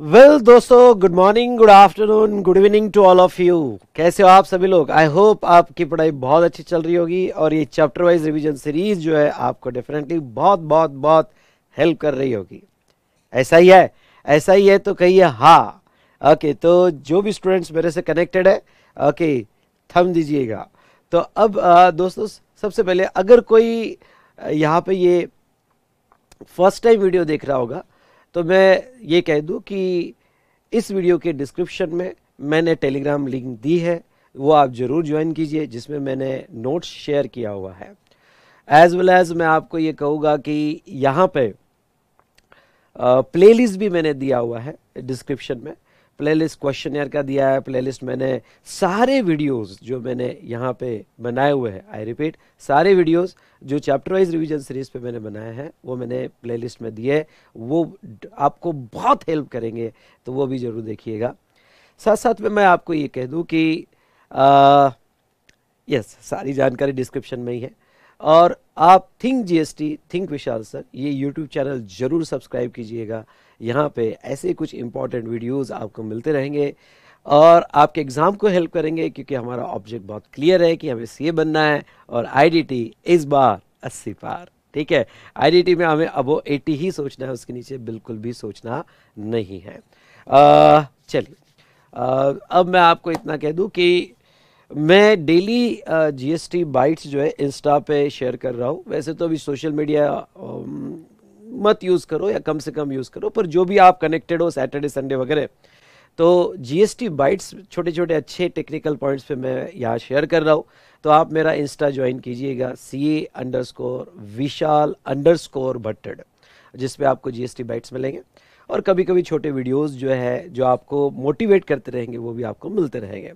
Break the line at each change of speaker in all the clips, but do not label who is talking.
Well well, दोस्तों good morning good afternoon good evening to all of you कैसे हो आप सभी लोग आई होप आपकी पढ़ाई बहुत अच्छी चल रही होगी और ये चैप्टर वाइज रिवीजन सीरीज जो है आपको डेफिनेटली बहुत बहुत बहुत हेल्प कर रही होगी ऐसा ही है ऐसा ही है तो कहिए हाँ ओके तो जो भी स्टूडेंट्स मेरे से कनेक्टेड है ओके थम दीजिएगा तो अब आ, दोस्तों सबसे पहले अगर कोई यहाँ पे ये फर्स्ट टाइम वीडियो देख रहा होगा तो मैं ये कह दूँ कि इस वीडियो के डिस्क्रिप्शन में मैंने टेलीग्राम लिंक दी है वो आप ज़रूर ज्वाइन कीजिए जिसमें मैंने नोट्स शेयर किया हुआ है एज वेल एज मैं आपको ये कहूँगा कि यहाँ पे प्लेलिस्ट भी मैंने दिया हुआ है डिस्क्रिप्शन में प्लेलिस्ट क्वेश्चन का दिया है प्लेलिस्ट मैंने सारे वीडियोस जो मैंने यहाँ पे बनाए हुए हैं आई रिपीट सारे वीडियोस जो चैप्टर वाइज रिवीजन सीरीज पे मैंने बनाए हैं वो मैंने प्लेलिस्ट में दिए वो आपको बहुत हेल्प करेंगे तो वो भी ज़रूर देखिएगा साथ साथ में मैं आपको ये कह दूँ कि यस सारी जानकारी डिस्क्रिप्शन में ही है और आप think G think Vishal sir ये यूट्यूब चैनल ज़रूर सब्सक्राइब कीजिएगा यहाँ पे ऐसे कुछ इंपॉर्टेंट वीडियोज़ आपको मिलते रहेंगे और आपके एग्ज़ाम को हेल्प करेंगे क्योंकि हमारा ऑब्जेक्ट बहुत क्लियर है कि हमें सी बनना है और आईडीटी इस बार अस्सी पार ठीक है आईडीटी में हमें अबो 80 ही सोचना है उसके नीचे बिल्कुल भी सोचना नहीं है चलिए अब मैं आपको इतना कह दूं कि मैं डेली जीएसटी बाइट्स जो है इंस्टा पे शेयर कर रहा हूँ वैसे तो अभी सोशल मीडिया मत यूज़ करो या कम से कम यूज़ करो पर जो भी आप कनेक्टेड हो सैटरडे संडे वगैरह तो जीएसटी बाइट्स छोटे छोटे अच्छे टेक्निकल पॉइंट्स पे मैं यहाँ शेयर कर रहा हूँ तो आप मेरा इंस्टा ज्वाइन कीजिएगा C A underscore Vishal underscore Bhattad जिसपे आपको जीएसटी बाइट्स मिलेंगे और कभी कभी छोटे वीडियोस जो है जो आपको मोटिवेट करते रहेंगे वो भी आपको मिलते रहेंगे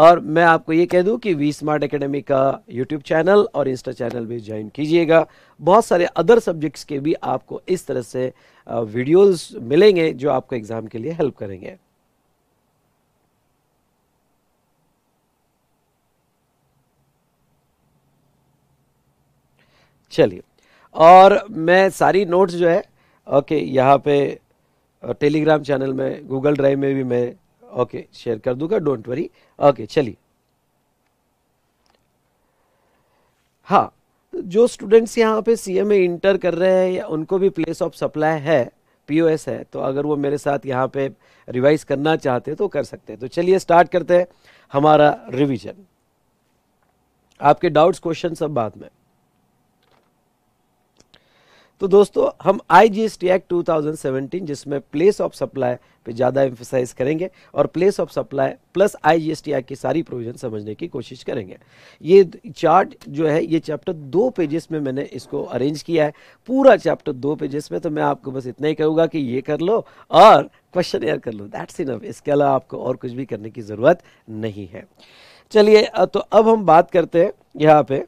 और मैं आपको ये कह दूं कि वी स्मार्ट एकेडमी का यूट्यूब चैनल और इंस्टा चैनल भी ज्वाइन कीजिएगा बहुत सारे अदर सब्जेक्ट्स के भी आपको इस तरह से वीडियोस मिलेंगे जो आपको एग्ज़ाम के लिए हेल्प करेंगे चलिए और मैं सारी नोट्स जो है ओके यहाँ पे टेलीग्राम चैनल में गूगल ड्राइव में भी मैं ओके शेयर कर दूंगा डोंट वरी ओके चलिए हाँ जो स्टूडेंट्स यहाँ पे सी एम इंटर कर रहे हैं या उनको भी प्लेस ऑफ सप्लाई है पीओएस है तो अगर वो मेरे साथ यहाँ पे रिवाइज करना चाहते हैं तो कर सकते हैं तो चलिए स्टार्ट करते हैं हमारा रिवीजन आपके डाउट्स क्वेश्चन सब बाद में तो दोस्तों हम I G S T act 2017 जिसमें प्लेस ऑफ सप्लाई पे ज़्यादा एम्फोसाइज करेंगे और place of supply plus I G S T act की सारी प्रोविजन समझने की कोशिश करेंगे ये चार्ट जो है ये चैप्टर दो पेजेस में मैंने इसको अरेंज किया है पूरा चैप्टर दो पेजेस में तो मैं आपको बस इतना ही कहूँगा कि ये कर लो और क्वेश्चन एयर कर लो दैट्स इनफ इसके अलावा आपको और कुछ भी करने की ज़रूरत नहीं है चलिए तो अब हम बात करते हैं यहाँ पे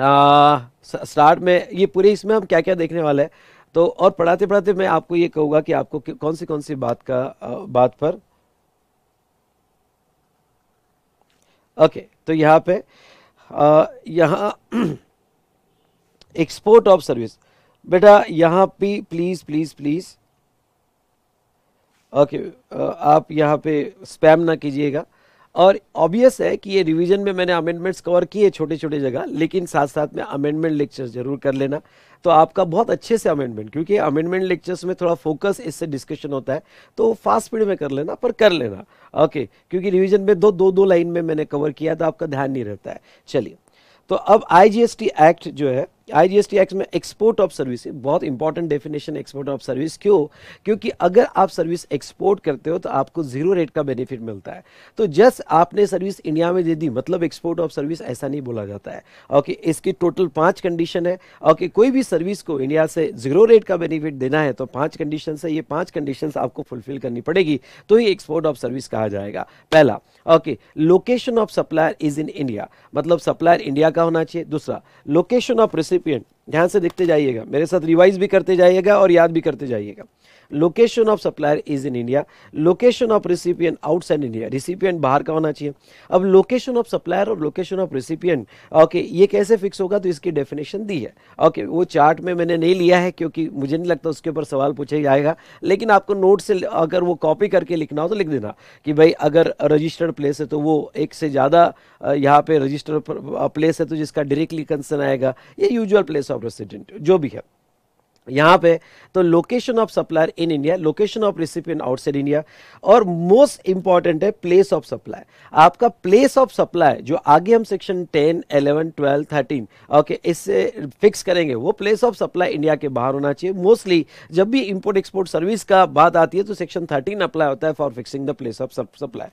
आ, स्टार्ट में ये पूरे इसमें हम क्या क्या देखने वाले हैं तो और पढ़ाते पढ़ाते मैं आपको ये कहूंगा कि आपको कौन सी कौन सी बात का बात पर ओके तो यहाँ पे यहाँ एक्सपोर्ट ऑफ सर्विस बेटा यहाँ पे प्लीज़ प्लीज़ प्लीज़ ओके आप यहाँ पे स्पैम ना कीजिएगा और ऑब्वियस है कि ये रिवीजन में मैंने अमेंडमेंट्स कवर किए छोटे छोटे जगह लेकिन साथ साथ में अमेंडमेंट लेक्चर्स जरूर कर लेना तो आपका बहुत अच्छे से अमेंडमेंट क्योंकि अमेंडमेंट लेक्चर्स में थोड़ा फोकस इससे डिस्कशन होता है तो फास्ट स्पीड में कर लेना पर कर लेना ओके क्योंकि रिविजन में दो दो दो लाइन में मैंने कवर किया तो आपका ध्यान नहीं रहता है चलिए तो अब आई एक्ट जो है आईजीएसटी एक्ट में एक्सपोर्ट ऑफ सर्विस बहुत important definition export of service क्यों क्योंकि अगर आप सर्विस एक्सपोर्ट करते हो तो आपको जीरो रेट का बेनिफिट मिलता है तो जस्ट आपने सर्विस इंडिया में दे दी मतलब एक्सपोर्ट ऑफ सर्विस ऐसा नहीं बोला जाता है ओके इसकी टोटल पांच कंडीशन है ओके कोई भी सर्विस को इंडिया से जीरो रेट का बेनिफिट देना है तो पांच कंडीशन है ये पांच कंडीशन आपको फुलफिल करनी पड़ेगी तो ही एक्सपोर्ट ऑफ सर्विस कहा जाएगा पहला okay location of supplier is in India मतलब सप्लायर इंडिया का होना चाहिए दूसरा लोकेशन ऑफ रिसिप bien. ध्यान से देखते जाइएगा मेरे साथ रिवाइज भी करते जाइएगा और याद भी करते जाइएगा location of supplier is in India location of recipient outside India recipient बाहर का होना चाहिए अब लोकेशन ऑफ सप्लायर और लोकेशन ऑफ रिसिपियंट ओके ये कैसे फिक्स होगा तो इसकी डेफिनेशन दी है ओके okay, वो चार्ट में मैंने नहीं लिया है क्योंकि मुझे नहीं लगता उसके ऊपर सवाल पूछे जाएगा लेकिन आपको नोट से अगर वो कॉपी करके लिखना हो तो लिख देना कि भाई अगर रजिस्टर्ड प्लेस है तो वो एक से ज़्यादा यहाँ पे रजिस्टर्ड प्लेस है तो जिसका डायरेक्टली कंसर्न आएगा ये यूजल प्लेस ऑफ कांग्रेस सेडेंट जो भी है यहाँ पे तो location of supplier in India location of recipient outside India और मोस्ट इंपॉर्टेंट है प्लेस ऑफ सप्लाई आपका प्लेस ऑफ सप्लाई जो आगे हम सेक्शन 10, 11, 12, 13 ओके इससे फिक्स करेंगे वो प्लेस ऑफ सप्लाई इंडिया के बाहर होना चाहिए मोस्टली जब भी इंपोर्ट एक्सपोर्ट सर्विस का बात आती है तो सेक्शन थर्टीन अप्लाई होता है for fixing the place of supply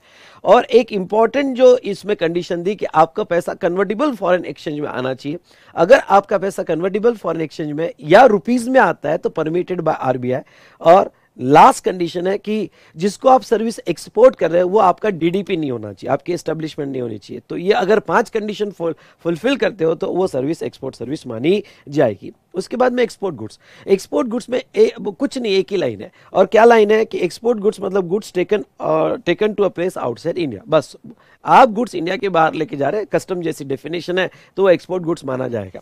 और एक इंपॉर्टेंट जो इसमें कंडीशन दी कि आपका पैसा कन्वर्टेबल फॉरन एक्सचेंज में आना चाहिए अगर आपका पैसा कन्वर्टेबल फॉरन एक्सचेंज में या रुपीज में आता है तो परमिटेड बाय आरबीआई और लास्ट कंडीशन है कि जिसको आप सर्विस एक्सपोर्ट कर रहे हो वो आपका डीडीपी नहीं होना चाहिए आपकी एस्टेब्लिशमेंट नहीं होनी चाहिए तो ये अगर पांच कंडीशन फुलफिल करते हो तो वो सर्विस एक्सपोर्ट सर्विस मानी जाएगी उसके बाद में एक्सपोर्ट गुड्स एक्सपोर्ट गुड्स में ए, कुछ नहीं एक ही लाइन है और क्या लाइन है कि एक्सपोर्ट गुड्स मतलब goods taken taken to a place outside India बस आप गुड्स इंडिया के बाहर लेके जा रहे हैं कस्टम जैसी डेफिनेशन है तो वो एक्सपोर्ट गुड्स माना जाएगा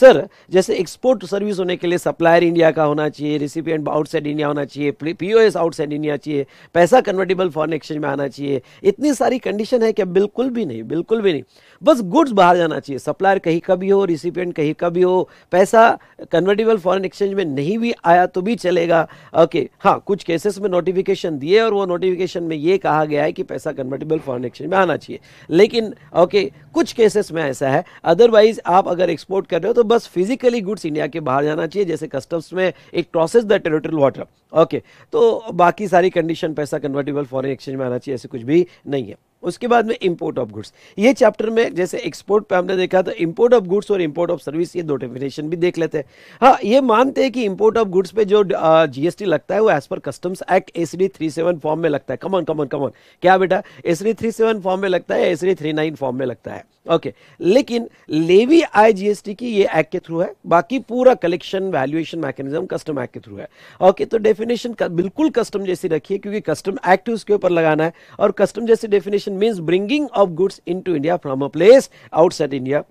सर जैसे एक्सपोर्ट सर्विस होने के लिए सप्लायर इंडिया का होना चाहिए रिसिपियंट आउटसाइड इंडिया होना चाहिए पीओएस आउटसाइड इंडिया चाहिए पैसा कन्वर्टेबल फॉरन एक्सचेंज में आना चाहिए इतनी सारी कंडीशन है कि बिल्कुल भी नहीं बिल्कुल भी नहीं बस गुड्स बाहर जाना चाहिए सप्लायर कहीं का भी हो रिसिपियंट कहीं का भी हो पैसा कन्वर्टेबल फॉरेन एक्सचेंज में नहीं भी आया तो भी चलेगा ओके okay, हाँ कुछ केसेस में नोटिफिकेशन दिए और वो नोटिफिकेशन में ये कहा गया है कि पैसा कन्वर्टेबल फॉरेन एक्सचेंज में आना चाहिए लेकिन ओके okay, कुछ केसेस में ऐसा है अदरवाइज आप अगर एक्सपोर्ट कर रहे हो तो बस फिजिकली गुड्स इंडिया के बाहर जाना चाहिए जैसे कस्टम्स में एक process the territorial water okay तो बाकी सारी कंडीशन पैसा कन्वर्टेबल फॉरन एक्सचेंज में आना चाहिए ऐसे कुछ भी नहीं है उसके बाद में इंपोर्ट ऑफ गुड्स ये चैप्टर में जैसे एक्सपोर्ट पे हमने देखा तो इंपोर्ट ऑफ गुड्स और इंपोर्ट ऑफ सर्विस ये दो डेफिनेशन भी देख लेते हैं हाँ ये मानते हैं कि इंपोर्ट ऑफ गुड्स पे जो जीएसटी लगता है वो एज पर customs act S D form में लगता है कमन कमन कमन क्या बेटा एस डी फॉर्म में लगता है एस डी फॉर्म में लगता है ओके okay. लेकिन लेवी आई जीएसटी की ये एक्ट के थ्रू है बाकी पूरा collection valuation mechanism custom act के थ्रू है ओके okay, तो डेफिनेशन बिल्कुल कस्टम जैसी रखिए क्योंकि कस्टम एक्ट उसके ऊपर लगाना है और कस्टम जैसी definition means bringing of goods in India from a place outside India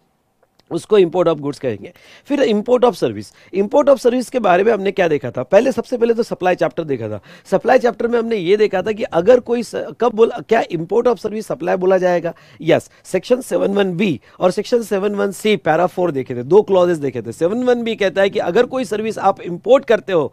उसको इंपोर्ट ऑफ गुड्स कहेंगे फिर import of service import of service के बारे में हमने क्या देखा था पहले सबसे पहले तो सप्लाई चैप्टर देखा था सप्लाई चैप्टर में हमने ये देखा था कि अगर कोई स, कब बोला क्या इंपोर्ट ऑफ सर्विस सप्लाई बोला जाएगा yes section seven one B और section seven one C para four देखे थे दो क्लॉजेस देखे थे सेवन वन बी कहता है कि अगर कोई सर्विस आप इंपोर्ट करते हो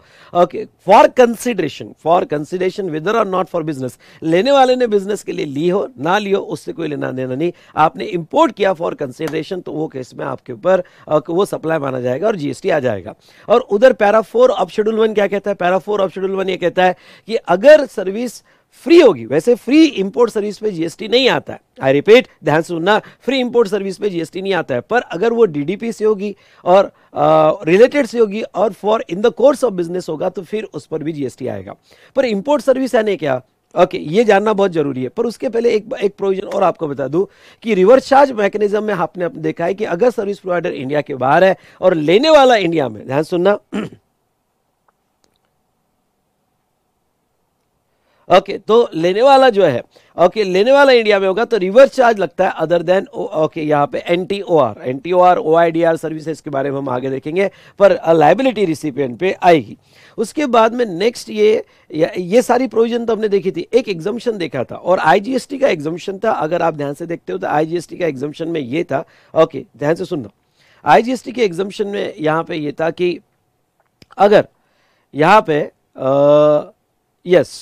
for consideration for consideration whether or not for business लेने वाले ने बिजनेस के लिए ली हो ना लियो हो उससे कोई लेना देना नहीं आपने इंपोर्ट किया फॉर कंसिडरेशन तो वो केस में में आपके ऊपर वो सप्लाई माना जाएगा और जीएसटी आ जाएगा और उधर para four of schedule one क्या कहता है para four of schedule one ये कहता है कि अगर सर्विस फ्री होगी वैसे फ्री इंपोर्ट सर्विस पे जीएसटी नहीं आता है आई रिपीट ध्यान सुनना फ्री इंपोर्ट सर्विस पे जीएसटी नहीं आता है पर अगर वो डीडीपी से होगी और रिलेटेड से होगी और for in the course of business होगा तो फिर उस पर भी जीएसटी आएगा पर इंपोर्ट सर्विस है नहीं क्या ओके ये जानना बहुत जरूरी है पर उसके पहले एक एक प्रोविजन और आपको बता दूं कि रिवर्स चार्ज मैकेनिज्म में आपने देखा है कि अगर सर्विस प्रोवाइडर इंडिया के बाहर है और लेने वाला इंडिया में ध्यान सुनना ओके तो लेने वाला जो है ओके लेने वाला इंडिया में होगा तो रिवर्स चार्ज लगता है अदर देन ओके यहाँ पे N T O R N T O R O I D R services के बारे में हम आगे देखेंगे पर लाइबिलिटी रिसिपियंट पे आएगी उसके बाद में नेक्स्ट ये ये सारी प्रोविजन तो हमने देखी थी एक एग्जामेशन देखा था और आई का एग्जामेशन था अगर आप ध्यान से देखते हो तो आई का एग्जामेशन में ये था ओके ध्यान से सुन सुनना आई के एग्जामेशन में यहाँ पे ये था कि अगर यहाँ पे यस uh, yes,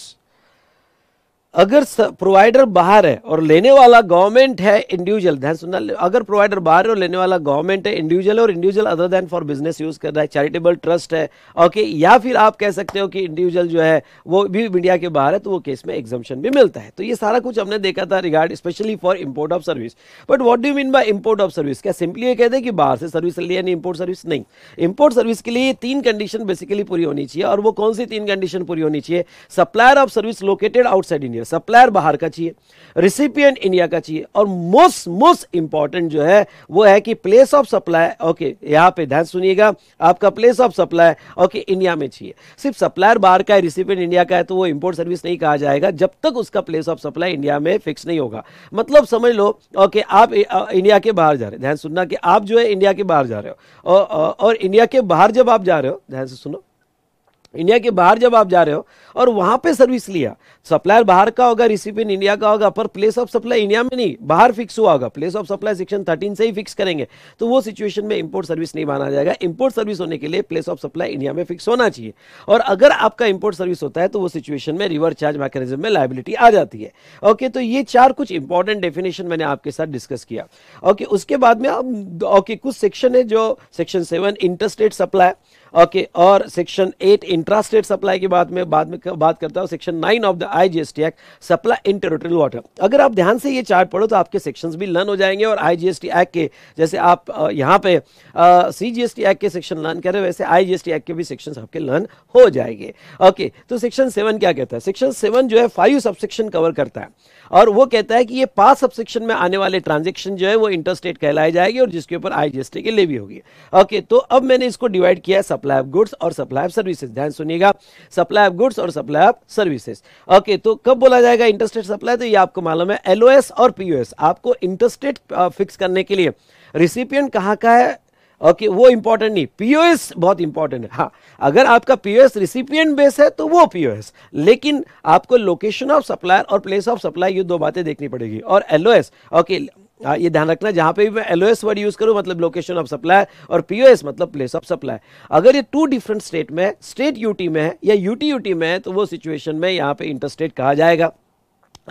अगर प्रोवाइडर बाहर है और लेने वाला गवर्नमेंट है इंडिविजुअल ध्यान सुनना अगर प्रोवाइडर बाहर है और लेने वाला गवर्नमेंट है इंडिविजुअल और individual other than for business use कर रहा है चैरिटेबल ट्रस्ट है ओके या फिर आप कह सकते हो कि इंडिविजुअल जो है वो भी इंडिया के बाहर है तो वो केस में एग्जामेशन भी मिलता है तो ये सारा कुछ हमने देखा था regard specially for import of service but what do mean by import of service क्या सिंपली ये कहते हैं कि बाहर से सर्विस ले यानी इम्पोर्ट सर्विस नहीं इम्पोर्ट सर्विस के लिए तीन कंडीशन बेसिकली पूरी होनी चाहिए और वो कौन सी तीन कंडीशन पूरी होनी चाहिए supplier of service located outside India चाहिए सप्लायर बाहर का चाहिए रिसिपियन इंडिया का चाहिए और मोस्ट मोस्ट इंपॉर्टेंट जो है वो है कि प्लेस ऑफ सप्लाई ओके यहाँ पे ध्यान सुनिएगा आपका place of supply okay India में चाहिए सिर्फ सप्लायर बाहर का है रिसिपियन इंडिया का है तो वो इंपोर्ट सर्विस नहीं कहा जाएगा जब तक उसका प्लेस ऑफ सप्लाई इंडिया में फिक्स नहीं होगा मतलब समझ लो ओके आप इंडिया के बाहर जा रहे ध्यान सुनना कि आप जो है इंडिया के बाहर जा रहे हो और इंडिया के बाहर जब आप जा रहे हो ध्यान से सुनो इंडिया के बाहर जब आप जा रहे हो और वहां पे सर्विस लिया सप्लायर बाहर का होगा रिसिपियन इंडिया का होगा पर प्लेस ऑफ सप्लाई इंडिया में नहीं बाहर फिक्स हुआ होगा place of supply section thirteen से ही फिक्स करेंगे तो वो सिचुएशन में इंपोर्ट सर्विस नहीं माना जाएगा इंपोर्ट सर्विस होने के लिए प्लेस ऑफ सप्लाई इंडिया में फिक्स होना चाहिए और अगर आपका इंपोर्ट सर्विस होता है तो वो सिचुएशन में रिवर्स चार्ज मैकेनिज्म में लाइबिलिटी आ जाती है ओके तो ये चार कुछ इंपॉर्टेंट डेफिनेशन मैंने आपके साथ डिस्कस किया ओके उसके बाद में ओके कुछ सेक्शन है जो section seven interstate supply okay और सेक्शन एट इंट्रास्टेट सप्लाई की बात में बाद में बात करता हूँ section nine of the I G S T act supply in territorial water अगर आप ध्यान से ये चार्ट पढ़ो तो आपके सेक्शंस भी लर्न हो जाएंगे और I G S T act के जैसे आप यहाँ पे C G S T act के सेक्शन लर्न कर रहे हो वैसे I G S T act के भी सेक्शन आपके लर्न हो जाएंगे ओके तो सेक्शन सेवन क्या कहता है सेक्शन सेवन जो है फाइव सबसेक्शन कवर करता है और वो कहता है कि ये पास सबसेक्शन में आने वाले ट्रांजेक्शन जो है वो इंटरस्टेट कहलाई जाएगी और जिसके ऊपर आईजीएसटी की लेवी होगी ओके तो अब मैंने इसको डिवाइड किया है सप्लाई ऑफ गुड्स और सप्लाई ऑफ सर्विसेज ध्यान सुनिएगा सप्लाई ऑफ गुड्स और सप्लाई ऑफ सर्विसेज ओके तो कब बोला जाएगा इंटरस्टेट सप्लाई तो ये आपको मालूम है एलओएस और पीओएस आपको इंटरस्टेट फिक्स करने के लिए रिसिपियंट कहाँ का है ओके वो इंपॉर्टेंट नहीं पीओएस बहुत इंपॉर्टेंट है हाँ अगर आपका पीओएस रिसिपियंट बेस है तो वो पीओएस लेकिन आपको लोकेशन ऑफ सप्लायर और प्लेस ऑफ सप्लाई ये दो बातें देखनी पड़ेगी और एलओएस ओके आ, ये ध्यान रखना जहां पे भी मैं एलओएस वर्ड यूज करूँ मतलब लोकेशन ऑफ सप्लाई और पीओएस मतलब प्लेस ऑफ सप्लाई अगर ये टू डिफरेंट स्टेट में स्टेट यूटी में है या यूटी यूटी में है तो वो सिचुएशन में यहाँ पे इंटरस्टेट कहा जाएगा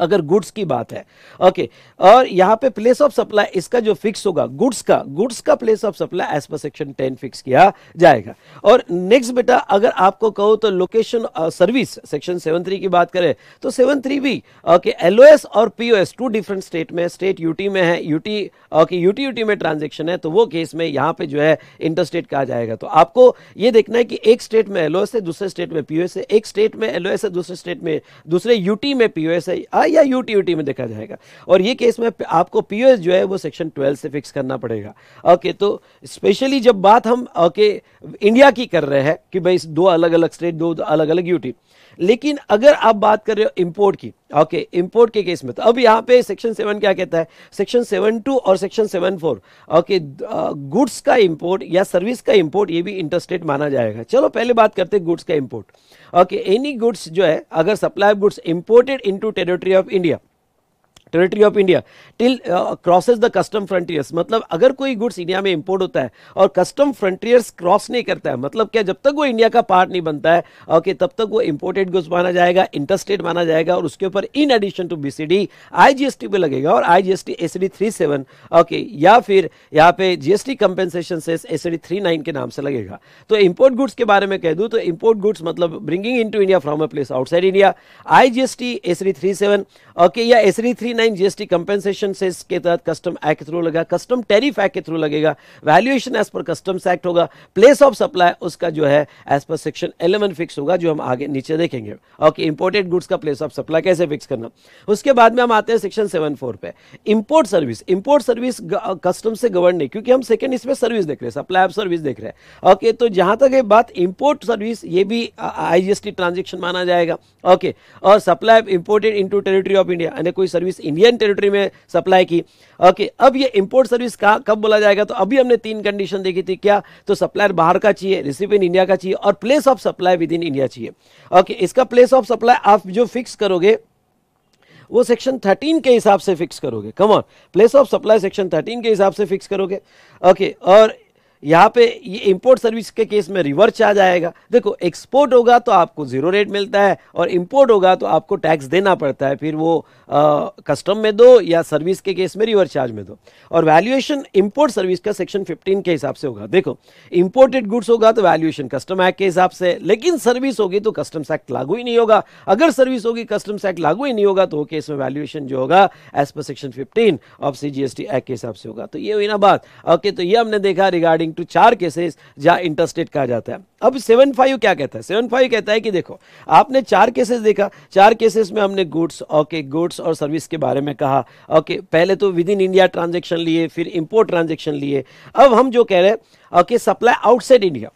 अगर गुड्स की बात है ओके और यहां पे प्लेस ऑफ सप्लाई इसका जो फिक्स होगा गुड्स का गुड्स का प्लेस ऑफ सप्लाई एज पर सेक्शन टेन फिक्स किया जाएगा और नेक्स्ट बेटा अगर आपको कहो तो location service section seven three की बात करें तो सेवन थ्री भी ओके एल और पी टू डिफरेंट स्टेट में स्टेट यूटी में है यूटी ओके यूटी यूटी में ट्रांजेक्शन है तो वो केस में यहां पर जो है इंटर स्टेट कहा जाएगा तो आपको ये देखना है कि एक स्टेट में एल है दूसरे स्टेट में पी है एक स्टेट में एल है दूसरे स्टेट में दूसरे यूटी में पी है या यूटी में देखा जाएगा और ये केस में आपको पी जो है वो सेक्शन ट्वेल्व से फिक्स करना पड़ेगा ओके तो स्पेशली जब बात हम ओके इंडिया की कर रहे हैं कि भाई दो अलग अलग स्टेट दो अलग अलग यूटी लेकिन अगर आप बात कर रहे हो इंपोर्ट की ओके इंपोर्ट के केस में तो अब यहाँ पे सेक्शन सेवन क्या कहता है सेक्शन सेवन टू और section seven four okay goods का इंपोर्ट या सर्विस का इंपोर्ट ये भी इंटरस्टेट माना जाएगा चलो पहले बात करते हैं गुड्स का इंपोर्ट ओके एनी गुड्स जो है अगर supply of goods in into territory of India territory of India till crosses the custom frontiers मतलब अगर कोई गुड्स इंडिया में इंपोर्ट होता है और कस्टम फ्रंटियर्स क्रॉस नहीं करता है मतलब क्या जब तक वो इंडिया का पार्ट नहीं बनता है ओके okay, तब तक वो इंपोर्टेड गुड्स माना जाएगा इंटरस्टेट माना जाएगा और उसके ऊपर in addition to B C D I G S T पे लगेगा और I G S T S D three seven okay या फिर यहाँ पे जी एस टी कंपेंसेशन से एस डी थ्री नाइन के नाम से लगेगा तो इम्पोर्ट गुड्स के बारे में कह दूँ तो इम्पोर्ट गुड्स मतलब bringing into India from a place outside India I G S T S D three seven okay या S D three nine GST compensation से इसके तहत कस्टम एक्ट के थ्रू लगेगा कस्टम टेरिफ एक्ट के through लगेगा valuation as पर customs act होगा प्लेस ऑफ सप्लाई उसका जो है as per section eleven fix होगा जो हम आगे नीचे देखेंगे ओके इंपोर्टेड गुड्स का प्लेस ऑफ सप्लाई कैसे फिक्स करना उसके बाद में हम आते हैं सेक्शन सेवन फोर पे import service import service custom से गवर्न नहीं क्योंकि हम सेकेंड इसमें सर्विस देख रहे हैं सप्लाई ऑफ सर्विस देख रहे हैं ओके तो जहां तक ये बात इंपोर्ट सर्विस ये भी आईजीएसटी ट्रांजेक्शन माना जाएगा ओके और supply imported imported into territory of India कोई सर्विस इंडियन टेरिटरी में सप्लाई की ओके अब ये इंपोर्ट सर्विस का कब बोला जाएगा तो अभी हमने तीन कंडीशन देखी थी क्या तो सप्लायर बाहर का चाहिए इन इंडिया का चाहिए और place of supply within India चाहिए ओके इसका प्लेस ऑफ सप्लाई आप जो फिक्स करोगे वो सेक्शन 13 के हिसाब से फिक्स करोगे common place of supply section 13 के हिसाब से फिक्स करोगे ओके okay, और यहाँ पे ये इंपोर्ट सर्विस के केस में रिवर्स आ जाएगा देखो एक्सपोर्ट होगा तो आपको ज़ीरो रेट मिलता है और इंपोर्ट होगा तो आपको टैक्स देना पड़ता है फिर वो कस्टम में दो या सर्विस के केस में रिवर्स चार्ज में दो और वैल्यूएशन इंपोर्ट सर्विस का सेक्शन 15 के हिसाब से होगा देखो इंपोर्टेड गुड्स होगा तो वैल्यूएशन कस्टम एक्ट के हिसाब से लेकिन सर्विस होगी तो कस्टम्स एक्ट लागू ही नहीं होगा अगर सर्विस होगी कस्टम्स एक्ट लागू ही नहीं होगा तो केस में वैल्यूएशन जो होगा एज पर section fifteen of C act के हिसाब से होगा तो ये हुई ना बात ओके तो ये हमने देखा रिगार्डिंग अकॉर्डिंग टू चार केसेस जहां इंटरस्टेट कहा जाता है अब सेवन फाइव क्या कहता है सेवन फाइव कहता है कि देखो आपने चार केसेस देखा चार केसेस में हमने गुड्स ओके गुड्स और सर्विस के बारे में कहा ओके पहले तो विद इन इंडिया ट्रांजेक्शन लिए फिर इम्पोर्ट ट्रांजेक्शन लिए अब हम जो कह रहे हैं okay supply outside India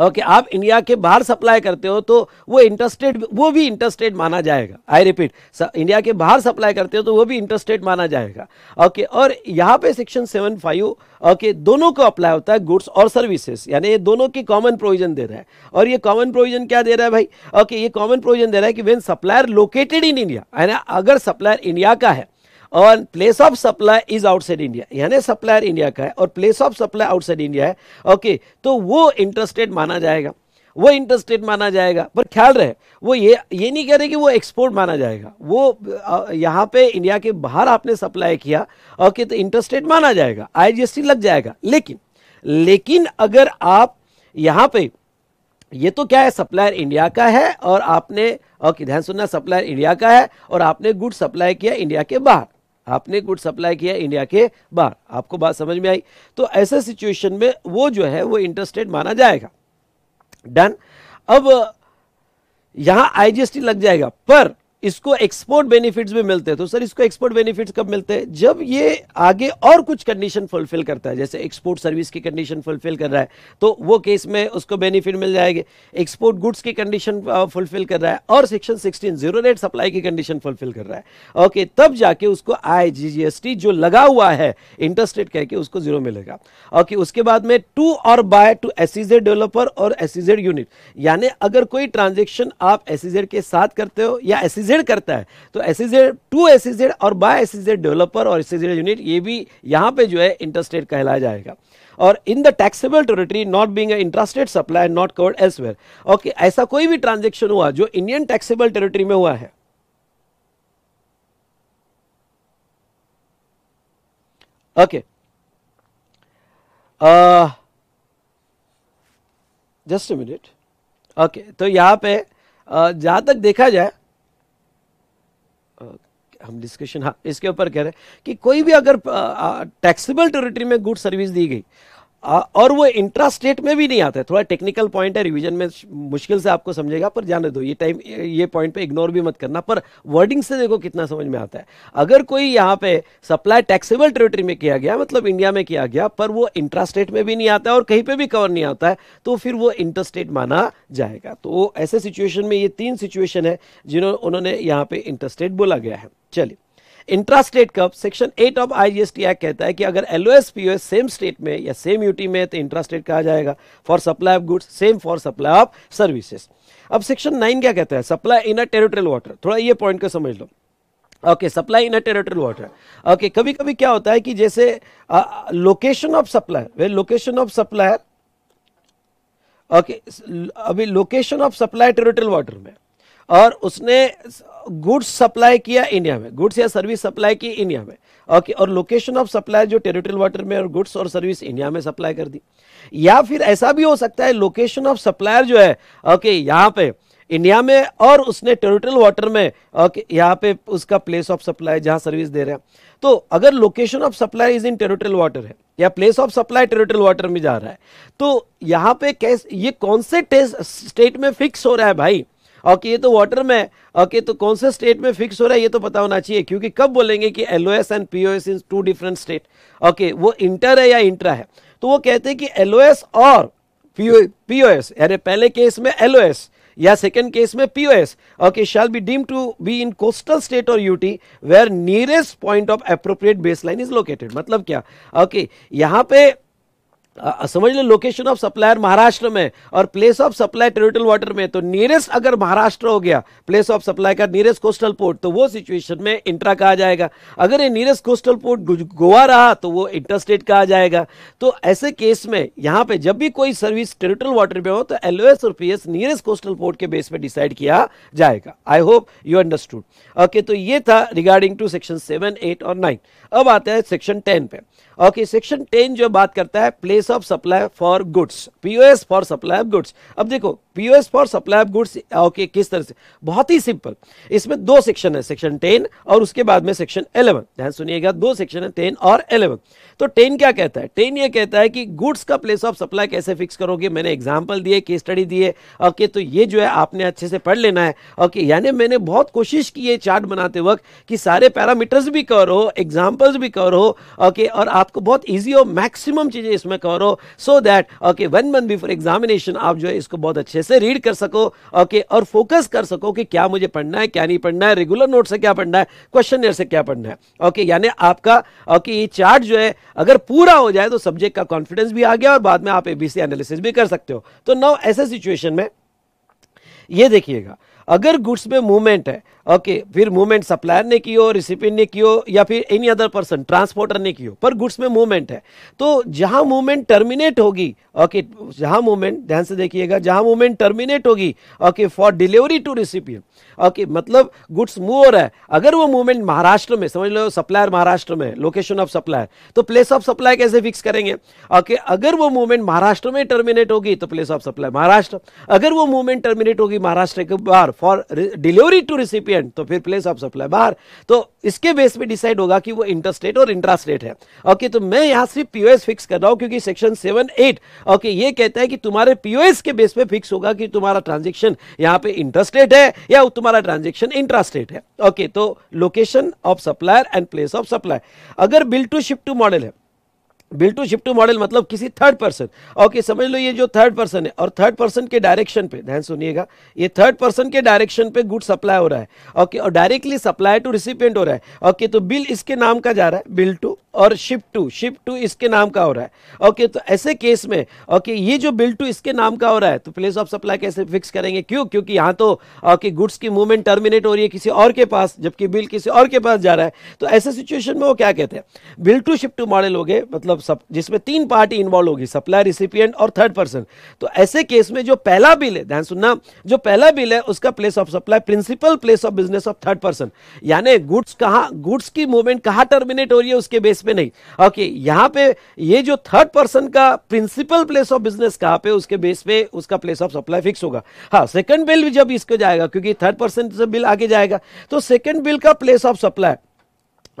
okay okay, आप इंडिया के बाहर सप्लाई करते हो तो वो इंटरस्टेड वो भी इंटरस्टेड माना जाएगा आई रिपीट इंडिया के बाहर सप्लाई करते हो तो वो भी इंटरस्टेड माना जाएगा ओके okay, और यहाँ पे सेक्शन सेवन फाइव ओके दोनों को अप्लाई होता है गुड्स और सर्विसेज यानी ये दोनों की कॉमन प्रोविजन दे रहा है और ये कॉमन प्रोविजन क्या दे रहा है भाई ओके okay, ये कॉमन प्रोविजन दे रहा है कि when supplier located in India यानी अगर सप्लायर इंडिया का है और place of supply is outside India यानी सप्लायर इंडिया का है और place of supply outside India है ओके तो वो इंटरेस्टेड माना जाएगा वो इंटरेस्टेड माना जाएगा पर ख्याल रहे वो ये ये नहीं कह रहे कि वो एक्सपोर्ट माना जाएगा वो यहाँ पे इंडिया के बाहर आपने सप्लाई किया ओके तो इंटरेस्टेड माना जाएगा आईजीएसटी लग जाएगा लेकिन लेकिन अगर आप यहाँ पे ये तो क्या है सप्लायर इंडिया का है और आपने ओके ध्यान सुनना सप्लायर इंडिया का है और आपने गुड सप्लाई किया इंडिया के बाहर आपने गुड सप्लाई किया इंडिया के बाहर आपको बात समझ में आई तो ऐसे सिचुएशन में वो जो है वो इंटरेस्टेड माना जाएगा डन अब यहां आईजीएसटी लग जाएगा पर इसको एक्सपोर्ट बेनिफिट्स भी मिलते हैं तो सर इसको एक्सपोर्ट बेनिफिट्स कब मिलते हैं जब ये आगे और कुछ कंडीशन फुलफिल करता है जैसे एक्सपोर्ट सर्विस की कंडीशन फुलफिल कर रहा है तो वो केस में उसको बेनिफिट मिल जाएगी एक्सपोर्ट गुड्स की कंडीशन फुलफिल कर रहा है और section sixteen zero net supply की कंडीशन फुलफिल कर रहा है ओके तब जाके उसको आई जी जो लगा हुआ है इंटरेस्ट रेट कह के उसको जीरो मिलेगा ओके उसके बाद में टू e और बाय टू एस डेवलपर और एस यूनिट यानी अगर कोई ट्रांजेक्शन आप एस e के साथ करते हो या एस जेड करता है तो S Z to S Z और बाय एस जेड डेवलपर और एस जेड यूनिट ये भी यहाँ पे जो है इंटरस्टेट कहलाया जाएगा और in the taxable territory not being being interstate supply not covered else elsewhere okay ऐसा कोई भी ट्रांजेक्शन हुआ जो इंडियन टैक्सेबल टेरिटरी में हुआ है ओके जस्ट मिनट ओके तो यहां पे uh, जहां तक देखा जाए हम डिस्कशन हाँ इसके ऊपर कह रहे हैं कि कोई भी अगर टैक्सेबल टेरिटरी में गुड सर्विस दी गई और वो इंट्रा स्टेट में भी नहीं आता है थोड़ा टेक्निकल पॉइंट है रिवीजन में मुश्किल से आपको समझेगा पर जाने दो ये टाइम ये पॉइंट पे इग्नोर भी मत करना पर वर्डिंग से देखो कितना समझ में आता है अगर कोई यहाँ पे सप्लाई टैक्सेबल टेरिटरी में किया गया मतलब इंडिया में किया गया पर वो इंट्रा स्टेट में भी नहीं आता है और कहीं पर भी कवर नहीं आता है तो फिर वो इंटर स्टेट माना जाएगा तो ऐसे सिचुएशन में ये तीन सिचुएशन है जिन्होंने उन्होंने यहाँ पे इंटर स्टेट बोला गया है चलिए इंट्रा स्टेट कब section eight of IGST act कहता है कि अगर एलओएस पीओएस सेम स्टेट में या सेम यूटी में तो इंट्रा स्टेट कहा जाएगा for supply of goods same for supply of services अब सेक्शन नाइन क्या कहता है supply in a territorial water थोड़ा ये पॉइंट को समझ लो okay supply in a territorial water okay कभी कभी क्या होता है कि जैसे लोकेशन ऑफ सप्लायर वे लोकेशन ऑफ सप्लायर ओके अभी location of supply territorial water में और उसने गुड्स सप्लाई किया इंडिया में गुड्स या सर्विस सप्लाई की इंडिया में ओके और लोकेशन ऑफ सप्लाई जो टेरिटोरियल वाटर में और गुड्स और सर्विस इंडिया में सप्लाई कर दी या फिर ऐसा भी हो सकता है लोकेशन ऑफ सप्लायर जो है ओके यहाँ पे इंडिया में और उसने टेरिटोरियल वाटर में ओके यहाँ पे उसका प्लेस ऑफ सप्लाई जहाँ सर्विस दे रहे हैं तो अगर location of supply is in territorial water है या place of supply territorial water में जा रहा है तो यहाँ पे कैसे ये कौन से स्टेट में फिक्स हो रहा है भाई ओके ये तो वाटर में है ओके तो कौन से स्टेट में फिक्स हो रहा है ये तो पता होना चाहिए क्योंकि कब बोलेंगे कि L and P O in two different state okay वो इंटर है या इंट्रा है तो वो कहते हैं कि एल और पी ओ एस यानी पहले केस में एल या सेकेंड केस में POS okay shall be deem to be in coastal state और UT where nearest point of appropriate base line is located मतलब क्या ओके okay, यहाँ पे आ, समझ लो लोकेशन ऑफ सप्लायर महाराष्ट्र में और place of supply territorial water में तो नियरेस्ट अगर महाराष्ट्र हो गया प्लेस ऑफ सप्लाई का नियरेस्ट कोस्टल पोर्ट तो वो सिचुएशन में इंट्रा कहा जाएगा अगर ये नियरेस्ट कोस्टल पोर्ट गोवा रहा तो वो इंटरस्टेट कहा जाएगा तो ऐसे केस में यहाँ पे जब भी कोई सर्विस टेरिटोरियल वाटर में हो तो एल और पी नियरेस्ट कोस्टल पोर्ट के बेस पर डिसाइड किया जाएगा I hope you understood okay तो ये था regarding to section seven eight और नाइन अब आता है सेक्शन टेन पे ओके सेक्शन टेन जो बात करता है place of supply for goods POS for supply of goods अब देखो POS for supply of goods okay किस तरह से बहुत ही सिंपल इसमें दो सेक्शन है सेक्शन टेन और उसके बाद में सेक्शन इलेवन ध्यान सुनिएगा दो सेक्शन है टेन और इलेवन तो टेन क्या कहता है टेन ये कहता है कि गुड्स का प्लेस ऑफ सप्लाई कैसे फिक्स करोगे मैंने एग्जाम्पल दिए केस स्टडी दिए ओके तो ये जो है आपने अच्छे से पढ़ लेना है ओके यानी मैंने बहुत कोशिश की है चार्ट बनाते वक्त कि सारे पैरामीटर्स भी कवर हो एग्जाम्पल्स भी कवर हो ओके और आपको बहुत ईजी हो मैक्सिमम चीज़ें इसमें कवर हो so that okay one month before examination आप जो है इसको बहुत अच्छे से रीड कर सको ओके और फोकस कर सको कि क्या मुझे पढ़ना है क्या नहीं पढ़ना है रेगुलर नोट से क्या पढ़ना है क्वेश्चन से क्या पढ़ना है ओके यानी आपका ओके ये चार्ट जो है अगर पूरा हो जाए तो सब्जेक्ट का कॉन्फिडेंस भी आ गया और बाद में आप एबीसी एनालिसिस भी कर सकते हो तो नौ ऐसे सिचुएशन में ये देखिएगा अगर गुड्स में मूवमेंट है ओके फिर मूवमेंट सप्लायर ने की हो रिसिपिन ने की हो या फिर एनी अदर पर्सन ट्रांसपोर्टर ने की हो पर गुड्स में मूवमेंट है तो जहां मूवमेंट टर्मिनेट होगी ओके जहां मूवमेंट ध्यान से देखिएगा जहां मूवमेंट टर्मिनेट होगी okay for delivery to recipient okay मतलब गुड्स मूव हो रहा है अगर वो मूवमेंट महाराष्ट्र में समझ लो सप्लायर महाराष्ट्र में लोकेशन ऑफ सप्लायर तो प्लेस ऑफ सप्लाई कैसे फिक्स करेंगे ओके अगर वो मूवमेंट महाराष्ट्र में टर्मिनेट होगी तो प्लेस ऑफ सप्लाई महाराष्ट्र अगर वो मूवमेंट टर्मिनेट होगी महाराष्ट्र के बाहर for delivery to recipient recipient तो फिर प्लेस ऑफ सप्लाई बाहर तो इसके बेस पे डिसाइड होगा कि वो इंटरस्टेट और इंट्रास्टेट है ओके okay, तो मैं यहां सिर्फ पीओएस फिक्स कर रहा हूं क्योंकि सेक्शन सेवन एट ओके ये कहता है कि तुम्हारे पीओएस के बेस पे फिक्स होगा कि तुम्हारा ट्रांजेक्शन यहाँ पे इंटरस्टेट है या तुम्हारा ट्रांजेक्शन इंट्रास्टेट है ओके okay, तो location of supplier and place of supply अगर bill to shift to model है bill to shift to model मतलब किसी थर्ड पर्सन ओके समझ लो ये जो थर्ड पर्सन है और थर्ड पर्सन के डायरेक्शन पे ध्यान सुनिएगा ये थर्ड पर्सन के डायरेक्शन पे गुड सप्लाई हो रहा है ओके और डायरेक्टली सप्लाई टू रिसिपियंट हो रहा है ओके तो बिल इसके नाम का जा रहा है बिल टू और शिप टू शिप टू इसके नाम का हो रहा है ओके तो ऐसे केस में ओके ये जो बिल टू इसके नाम का हो रहा है तो प्लेस ऑफ सप्लाई कैसे फिक्स करेंगे क्यों क्योंकि यहाँ तो ओके गुड्स की मूवमेंट टर्मिनेट हो रही है किसी और के पास जबकि बिल किसी और के पास जा रहा है तो ऐसे सिचुएशन में वो क्या कहते हैं bill to ship to model हो गए मतलब सब जिसमें तीन पार्टी इन्वॉल्व होगी सप्लायर रिसिपियंट और थर्ड पर्सन तो ऐसे केस में जो पहला बिल है ध्यान सुनना जो पहला बिल है उसका place of supply principal place of business of third person यानी गुड्स कहाँ गुड्स की मूवमेंट कहाँ टर्मिनेट हो रही है उसके बेस में नहीं ओके यहां यहाँ पे ये जो थर्ड पर्सन का प्रिंसिपल प्लेस ऑफ बिजनेस कहाँ पे उसके बेस पे उसका प्लेस ऑफ सप्लाई फिक्स होगा हाँ सेकंड बिल भी जब इसको जाएगा क्योंकि थर्ड पर्सन से बिल आगे जाएगा तो सेकंड बिल का place of supply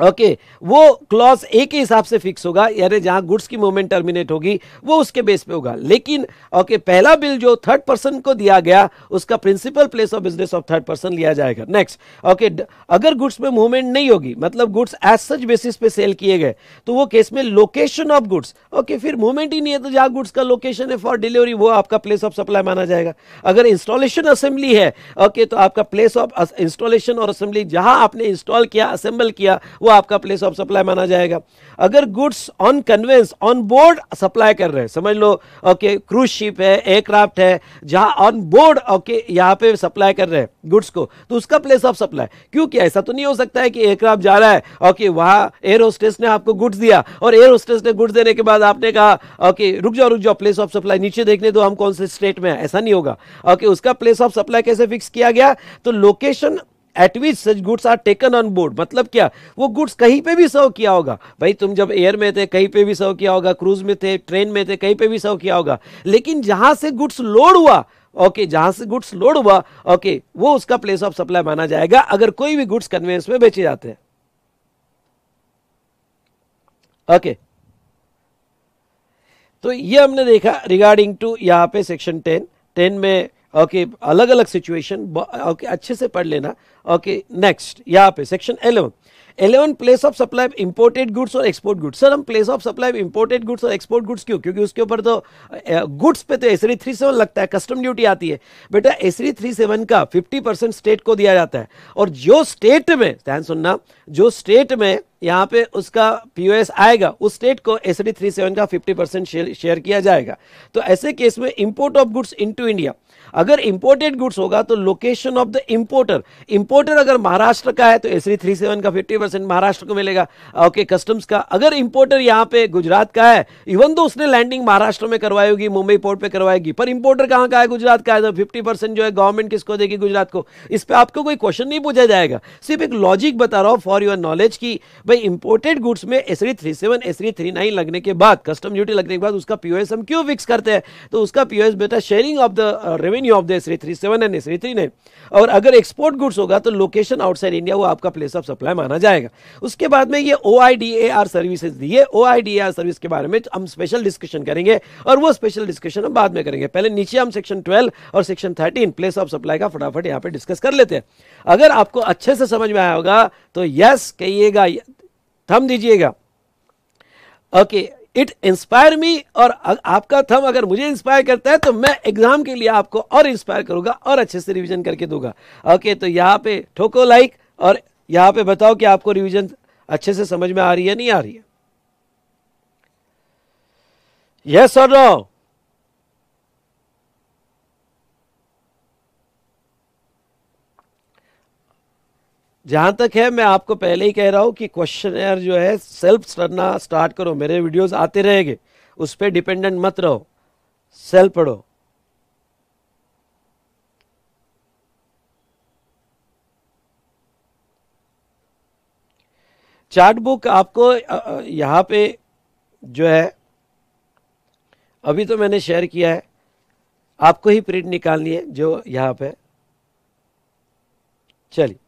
okay okay, वो क्लॉज ए के हिसाब से फिक्स होगा यानी जहां गुड्स की मूवमेंट टर्मिनेट होगी वो उसके बेस पे होगा लेकिन ओके okay, पहला बिल जो थर्ड पर्सन को दिया गया उसका principal place of business of third person लिया जाएगा नेक्स्ट ओके okay, अगर गुड्स में मूवमेंट नहीं होगी मतलब गुड्स एज सच बेसिस पे सेल किए गए तो वो केस में लोकेशन ऑफ गुड्स ओके फिर मूवमेंट ही नहीं है तो जहां गुड्स का लोकेशन है फॉर डिलीवरी वो आपका प्लेस ऑफ सप्लाई माना जाएगा अगर इंस्टॉलेशन असेंबली है ओके तो आपका प्लेस ऑफ इंस्टॉलेशन और असेंबली जहां आपने इंस्टॉल किया असेंबल किया वो आपका प्लेस ऑफ सप्लाई माना जाएगा अगर goods on conveyance on board supply कर रहे हैं समझ लो ओके क्रूज शिप है एयरक्राफ्ट है जहां ऑन बोर्ड ओके यहां पे सप्लाई कर रहे हैं गुड्स को तो उसका प्लेस ऑफ सप्लाई क्योंकि ऐसा तो नहीं हो सकता है कि एयरक्राफ्ट जा रहा है ओके वहां एयर होस्टेस ने आपको गुड्स दिया और एयर होस्टेस ने गुड्स देने के बाद आपने कहा ओके रुक जाओ रुक जाओ प्लेस ऑफ सप्लाई नीचे देखने दो हम कौन से स्टेट में है ऐसा नहीं होगा ओके उसका प्लेस ऑफ सप्लाई कैसे फिक्स किया गया तो location at which such goods are taken on board मतलब क्या वो गुड्स कहीं पे भी सर्व किया होगा भाई तुम जब एयर में थे कहीं पे भी सर्व किया होगा क्रूज में थे ट्रेन में थे कहीं पे भी सर्व किया होगा लेकिन जहां से गुड्स लोड हुआ ओके okay, जहां से गुड्स लोड हुआ ओके okay, वो उसका प्लेस ऑफ सप्लाई माना जाएगा अगर कोई भी गुड्स कन्वेंस में बेचे जाते हैं ओके okay. तो ये हमने देखा रिगार्डिंग टू यहां पे सेक्शन टेन टेन में ओके अलग अलग सिचुएशन ओके अच्छे से पढ़ लेना ओके नेक्स्ट यहाँ पे section eleven eleven place of supply imported goods और एक्सपोर्ट गुड्स सर हम place of supply imported goods और एक्सपोर्ट गुड्स क्यों क्योंकि उसके ऊपर तो गुड्स पे तो एसरी थ्री सेवन लगता है कस्टम ड्यूटी आती है बेटा एसरी थ्री सेवन का फिफ्टी परसेंट स्टेट को दिया जाता है और जो स्टेट में ध्यान सुनना जो स्टेट में यहाँ पे उसका पी आएगा उस स्टेट को एस डी थ्री सेवन का फिफ्टी परसेंट शेयर किया जाएगा तो ऐसे केस में import of goods in India अगर इंपोर्टेड गुड्स होगा तो location of the importer importer अगर महाराष्ट्र का है तो एस थ्री सेवन का फिफ्टी परसेंट महाराष्ट्र को मिलेगा ओके okay, कस्टम्स का अगर इंपोर्टर यहां पे गुजरात का है इवन तो उसने लैंडिंग महाराष्ट्र में करवाई होगी मुंबई पोर्ट पर करवाएगी पर इंपोर्टर कहां का है गुजरात का है तो फिफ्टी परसेंट जो है गवर्नमेंट किसको देगी गुजरात को इस पर आपको कोई क्वेश्चन नहीं पूछा जाएगा सिर्फ एक लॉजिक बता रहा हूँ फॉर योर नॉलेज की भाई इंपोर्टेड गुड्स में S three seven S three nine लगने के बाद कस्टम ड्यूटी लगने के बाद उसका पीओएस हम क्यों फिक्स करते हैं तो उसका पीओएस बेटा sharing of the revenue revenue of the S three seven and S three nine और अगर एक्सपोर्ट गुड्स होगा तो लोकेशन आउटसाइड इंडिया वो आपका प्लेस ऑफ सप्लाई माना जाएगा उसके बाद में ये O I D A R services दिए O I D A R service के बारे में हम स्पेशल डिस्कशन करेंगे और वो स्पेशल डिस्कशन हम बाद में करेंगे पहले नीचे हम सेक्शन ट्वेल्व और section thirteen place of supply का फटाफट यहाँ पे डिस्कस कर लेते हैं अगर आपको अच्छे से समझ में आया होगा तो यस कहिएगा थम दीजिएगा okay okay, it inspire me और आपका थम अगर मुझे इंस्पायर करता है तो मैं एग्जाम के लिए आपको और इंस्पायर करूंगा और अच्छे से रिवीजन करके दूंगा ओके तो यहाँ पे ठोको लाइक और यहाँ पे बताओ कि आपको रिवीजन अच्छे से समझ में आ रही है नहीं आ रही है यस और नो जहाँ तक है मैं आपको पहले ही कह रहा हूँ कि क्वेश्चन जो है सेल्फ करना स्टार्ट करो मेरे वीडियोस आते रहेंगे उस पर डिपेंडेंट मत रहो सेल्फ पढ़ो चार्ट बुक आपको यहाँ पे जो है अभी तो मैंने शेयर किया है आपको ही प्रिंट निकालनी है जो यहाँ पे चलिए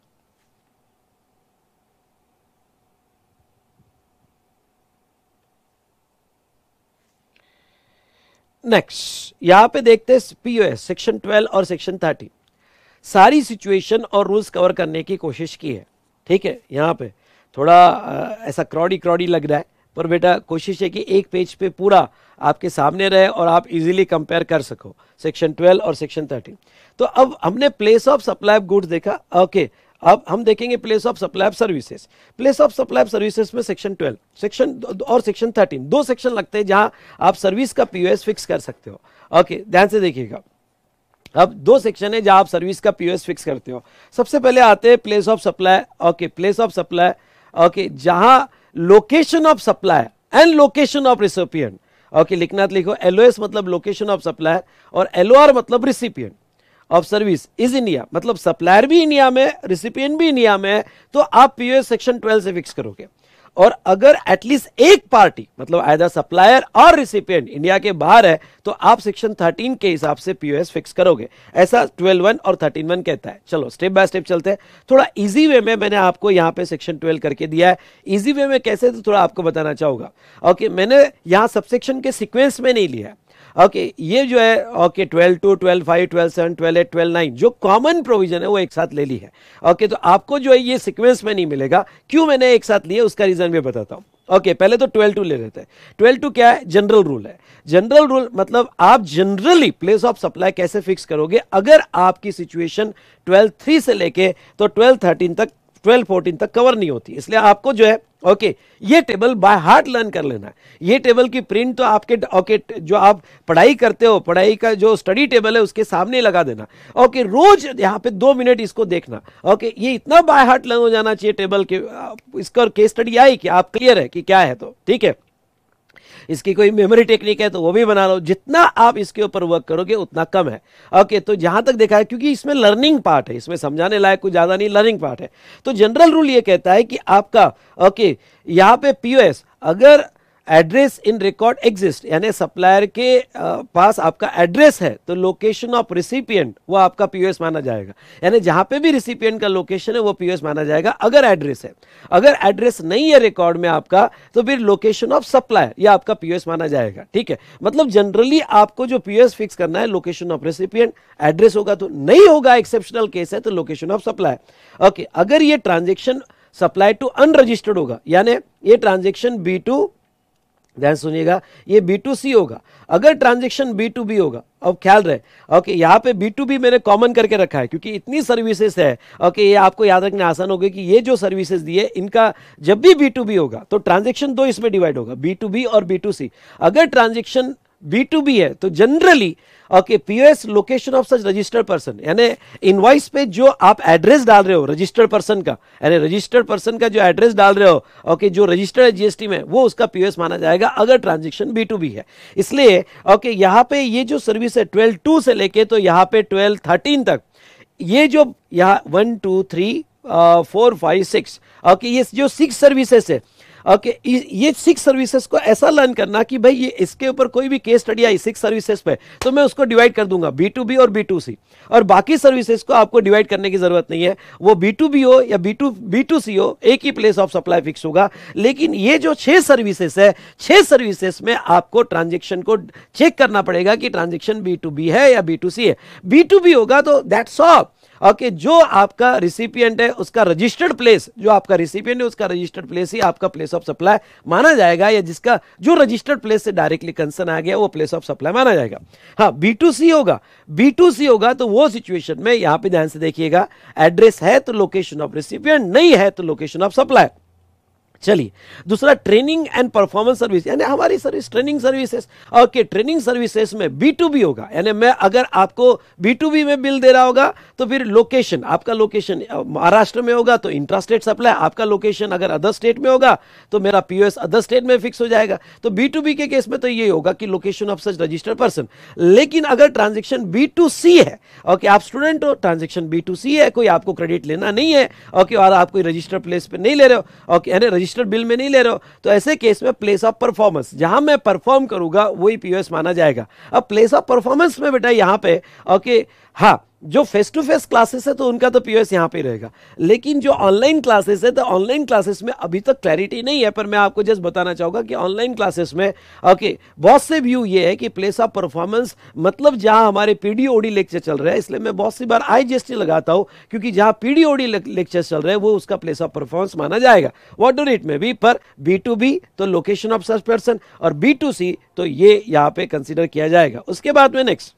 नेक्स्ट यहाँ पे देखते हैं पीओएस सेक्शन 12 और सेक्शन 13 सारी सिचुएशन और रूल्स कवर करने की कोशिश की है ठीक है यहाँ पे थोड़ा ऐसा क्रॉडी क्रॉडी लग रहा है पर बेटा कोशिश है कि एक पेज पे पूरा आपके सामने रहे और आप इजीली कंपेयर कर सको सेक्शन 12 और सेक्शन 13 तो अब हमने place of supply of goods देखा ओके अब हम देखेंगे place of supply of services place of supply of services में सेक्शन 12 सेक्शन और सेक्शन 13 दो सेक्शन लगते हैं जहां आप सर्विस का पीओएस फिक्स कर सकते हो ओके ध्यान से देखिएगा अब दो सेक्शन है जहां आप सर्विस का पीओएस फिक्स करते हो सबसे पहले आते हैं place of supply okay place of supply okay जहां location of supply and location of recipient okay लिखना लिखो एलओएस मतलब लोकेशन ऑफ सप्लायर और एलओआर मतलब recipient of service is India मतलब सप्लायर भी इंडिया में रिसिपियन भी इंडिया में है तो आप पीओएस सेक्शन 12 से फिक्स करोगे और अगर एटलीस्ट एक पार्टी मतलब आयदा सप्लायर और रिसिपियंट इंडिया के बाहर है तो आप सेक्शन 13 के हिसाब से पीओएस फिक्स करोगे ऐसा 12 वन और 13 वन कहता है चलो स्टेप बाय स्टेप चलते हैं थोड़ा इजी वे में मैंने आपको यहाँ पे सेक्शन 12 करके दिया है इजी वे में कैसे तो थोड़ा आपको बताना चाहूंगा ओके मैंने यहाँ सबसेक्शन के सिक्वेंस में नहीं लिया है ओके ये जो है okay twelve two twelve five twelve seven twelve eight twelve nine जो कॉमन प्रोविजन है वो एक साथ ले ली है ओके तो आपको जो है ये सिक्वेंस में नहीं मिलेगा क्यों मैंने एक साथ लिया उसका रीज़न भी बताता हूँ ओके okay, पहले तो ट्वेल्व टू ले लेते हैं ट्वेल्व टू क्या है जनरल रूल है जनरल रूल मतलब आप जनरली प्लेस ऑफ सप्लाई कैसे फिक्स करोगे अगर आपकी सिचुएशन ट्वेल्व थ्री से लेके तो ट्वेल्व थर्टीन तक ट्वेल्व फोर्टीन तक कवर नहीं होती इसलिए आपको जो है ओके ये टेबल बाय हार्ट लर्न कर लेना है ये टेबल की प्रिंट तो आपके ओके जो आप पढ़ाई करते हो पढ़ाई का जो स्टडी टेबल है उसके सामने लगा देना ओके रोज यहाँ पे दो मिनट इसको देखना ओके ये इतना बाय हार्ट लर्न हो जाना चाहिए टेबल के इसका केस स्टडी आई कि आप क्लियर है कि क्या है तो ठीक है इसकी कोई मेमोरी टेक्निक है तो वो भी बना लो जितना आप इसके ऊपर वर्क करोगे उतना कम है ओके तो जहां तक देखा है क्योंकि इसमें लर्निंग पार्ट है इसमें समझाने लायक कुछ ज़्यादा नहीं लर्निंग पार्ट है तो जनरल रूल ये कहता है कि आपका ओके यहाँ पे पी अगर एड्रेस इन रिकॉर्ड एग्जिस्ट यानी सप्लायर के पास आपका एड्रेस है तो लोकेशन ऑफ रिसिपियंट वो आपका पीओएस माना जाएगा यानी जहां पे भी रिसिपियंट का लोकेशन है वो पीओएस माना जाएगा अगर एड्रेस है अगर एड्रेस नहीं है रिकॉर्ड में आपका तो फिर लोकेशन ऑफ सप्लायर यह आपका पीओएस माना जाएगा ठीक है मतलब जनरली आपको जो पीओएस फिक्स करना है लोकेशन ऑफ रिसिपियंट एड्रेस होगा तो नहीं होगा एक्सेप्शनल केस है तो लोकेशन ऑफ सप्लायर ओके अगर ये ट्रांजेक्शन सप्लाई टू अनरजिस्टर्ड होगा यानी ये ट्रांजेक्शन बी टू ध्यान सुनिएगा ये बी टू सी होगा अगर ट्रांजेक्शन बी टू बी होगा अब ख्याल रहे ओके यहाँ पे बी टू बी मैंने कॉमन करके रखा है क्योंकि इतनी सर्विसेज है ओके ये आपको याद रखना आसान होगा कि ये जो सर्विसेज दी है इनका जब भी बी टू बी होगा तो ट्रांजेक्शन दो इसमें डिवाइड होगा बी टू बी और बी टू सी अगर ट्रांजेक्शन बी टू बी है तो generally okay as location of such registered person यानी इनवाइस पे जो आप एड्रेस डाल रहे हो रजिस्टर्ड पर्सन का यानी रजिस्टर्ड पर्सन का जो एड्रेस डाल रहे हो ओके okay, जो रजिस्टर्ड है जीएसटी में वो उसका पी माना जाएगा अगर ट्रांजेक्शन बी टू बी है इसलिए ओके okay, यहाँ पे ये जो सर्विस है ट्वेल्व टू से लेके तो यहाँ पे ट्वेल्व थर्टीन तक ये जो यहाँ one two three four five six okay ये जो सिक्स सर्विसेस है ओके ये सिक्स सर्विसेज को ऐसा लर्न करना कि भाई ये इसके ऊपर कोई भी केस स्टडी आई सिक्स सर्विसेज पे तो मैं उसको डिवाइड कर दूंगा बी टू बी और बी टू सी और बाकी सर्विसेज को आपको डिवाइड करने की जरूरत नहीं है वो बी टू बी हो या B to B to C हो एक ही प्लेस ऑफ सप्लाई फिक्स होगा लेकिन ये जो छह सर्विसेस है छह सर्विसेस में आपको ट्रांजेक्शन को चेक करना पड़ेगा कि ट्रांजेक्शन बी टू बी है या बी टू सी है बी टू बी होगा तो दैट्स ऑफ ओके जो आपका रिसिपियंट है उसका रजिस्टर्ड प्लेस जो आपका रिसिपियंट है उसका रजिस्टर्ड प्लेस ही आपका प्लेस ऑफ सप्लाई माना जाएगा या जिसका जो रजिस्टर्ड प्लेस से डायरेक्टली कंसर्न आ गया वो प्लेस ऑफ सप्लाई माना जाएगा हाँ बी टू सी होगा बी टू सी होगा तो वो सिचुएशन में यहां पे ध्यान से देखिएगा एड्रेस है तो लोकेशन ऑफ रिसिपियंट नहीं है तो लोकेशन ऑफ सप्लाई चलिए दूसरा ट्रेनिंग एंड परफॉर्मेंस सर्विस यानी हमारी service training services okay training services में बी टू बी होगा यानी मैं अगर आपको बी टू बी में बिल दे रहा होगा तो फिर लोकेशन आपका लोकेशन महाराष्ट्र में होगा तो इंट्रास्टेट सप्लाई आपका लोकेशन अगर अदर स्टेट में होगा तो मेरा एस अदर स्टेट में फिक्स हो जाएगा तो बी टू बी के केस में तो ये होगा कि location of such registered person लेकिन अगर ट्रांजेक्शन बी टू सी है ओके आप स्टूडेंट हो ट्रांजेक्शन बी टू सी है कोई आपको क्रेडिट लेना नहीं है ओके और आप कोई रजिस्टर प्लेस पर नहीं ले रहे हो ओके यानी रजिस्टर बिल में नहीं ले रहे हो तो ऐसे केस में प्लेस ऑफ परफॉर्मेंस जहां मैं परफॉर्म करूंगा वही पीओएस माना जाएगा अब प्लेस ऑफ परफॉर्मेंस में बेटा यहां पे ओके हाँ जो फेस टू फेस क्लासेस है तो उनका तो पीओएस यहाँ पे रहेगा लेकिन जो ऑनलाइन क्लासेस है तो ऑनलाइन क्लासेस में अभी तक क्लैरिटी नहीं है पर मैं आपको जस्ट बताना चाहूंगा कि ऑनलाइन क्लासेस में ओके बहुत से व्यू ये है कि प्लेस ऑफ परफॉर्मेंस मतलब जहां हमारे पीडीओडी लेक्चर चल रहे हैं इसलिए मैं बहुत सी बार आई लगाता हूं क्योंकि जहां पीडीओडी लेक्चर चल रहे हैं वो उसका प्लेस ऑफ परफॉर्मेंस माना जाएगा वॉट इट में भी पर बी टू बी तो लोकेशन ऑफ सच पर्सन और बी टू सी तो ये यहाँ पे कंसिडर किया जाएगा उसके बाद में नेक्स्ट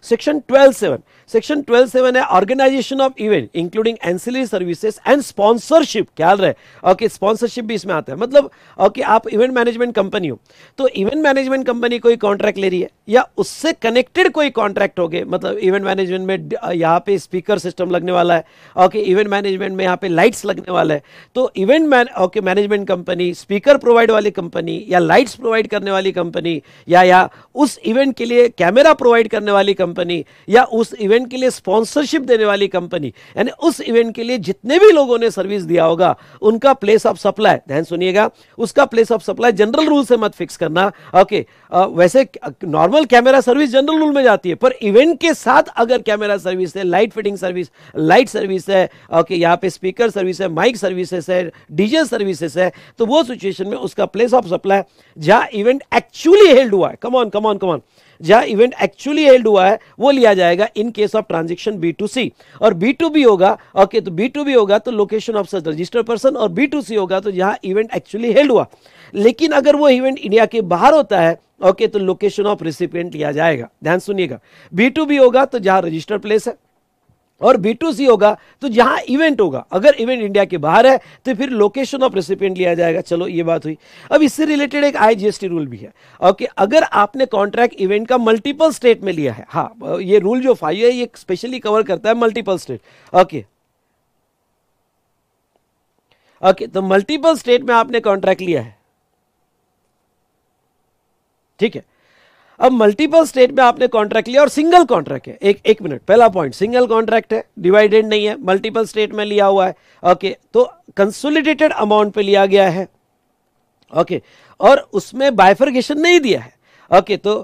section 12.7 सेक्शन सेवन है organisation of event including ancillary services and sponsorship ख्याल रहे ओके स्पॉन्सरशिप भी इसमें आता है मतलब ओके आप इवेंट मैनेजमेंट कंपनी हो तो इवेंट मैनेजमेंट कंपनी कोई कॉन्ट्रैक्ट ले रही है या उससे कनेक्टेड कोई कॉन्ट्रैक्ट हो गए मतलब इवेंट मैनेजमेंट में यहाँ पे स्पीकर सिस्टम लगने वाला है ओके इवेंट मैनेजमेंट में यहाँ पे लाइट्स लगने वाला है तो event okay management company speaker provide वाली कंपनी या लाइट्स प्रोवाइड करने वाली कंपनी या या उस इवेंट के लिए कैमरा प्रोवाइड करने वाली कंपनी या उस इवेंट इवेंट के लिए स्पॉन्सरशिप देने वाली कंपनी यानी उस इवेंट के लिए जितने भी लोगों ने सर्विस दिया होगा उनका प्लेस ऑफ सप्लाई ध्यान सुनिएगा उसका place of supply general rule से मत फिक्स करना ओके आ, वैसे normal camera service general rule में जाती है पर इवेंट के साथ अगर कैमरा सर्विस है light fitting service light service है ओके यहाँ पे स्पीकर सर्विस है माइक सर्विसेस है डीजे सर्विसेस है तो वो सिचुएशन में उसका प्लेस ऑफ सप्लाई जहाँ इवेंट एक्चुअली हेल्ड हुआ है कमॉन कमॉन कमॉन जहां इवेंट एक्चुअली हेल्ड हुआ है वो लिया जाएगा in case of transaction B to C और बी टू बी होगा ओके तो बी टू बी होगा तो location of such registered person और बी टू सी होगा तो जहां इवेंट एक्चुअली हेल्ड हुआ लेकिन अगर वो इवेंट इंडिया के बाहर होता है ओके तो लोकेशन ऑफ रिसिपियंट लिया जाएगा ध्यान सुनिएगा बी टू बी होगा तो जहां रजिस्टर्ड प्लेस है और बी टू सी होगा तो जहां इवेंट होगा अगर इवेंट इंडिया के बाहर है तो फिर लोकेशन ऑफ रेसिपेंट लिया जाएगा चलो ये बात हुई अब इससे रिलेटेड एक आईजीएसटी रूल भी है ओके अगर आपने कॉन्ट्रैक्ट इवेंट का मल्टीपल स्टेट में लिया है हाँ ये रूल जो फाइव है ये स्पेशली कवर करता है मल्टीपल स्टेट ओके ओके तो मल्टीपल स्टेट में आपने कॉन्ट्रैक्ट लिया है ठीक है अब मल्टीपल स्टेट में आपने कॉन्ट्रैक्ट लिया और सिंगल कॉन्ट्रैक्ट है एक एक मिनट पहला पॉइंट सिंगल कॉन्ट्रैक्ट है डिवाइडेड नहीं है मल्टीपल स्टेट में लिया हुआ है ओके तो कंसोलिडेटेड अमाउंट पे लिया गया है ओके और उसमें बाइफर्गेशन नहीं दिया है ओके तो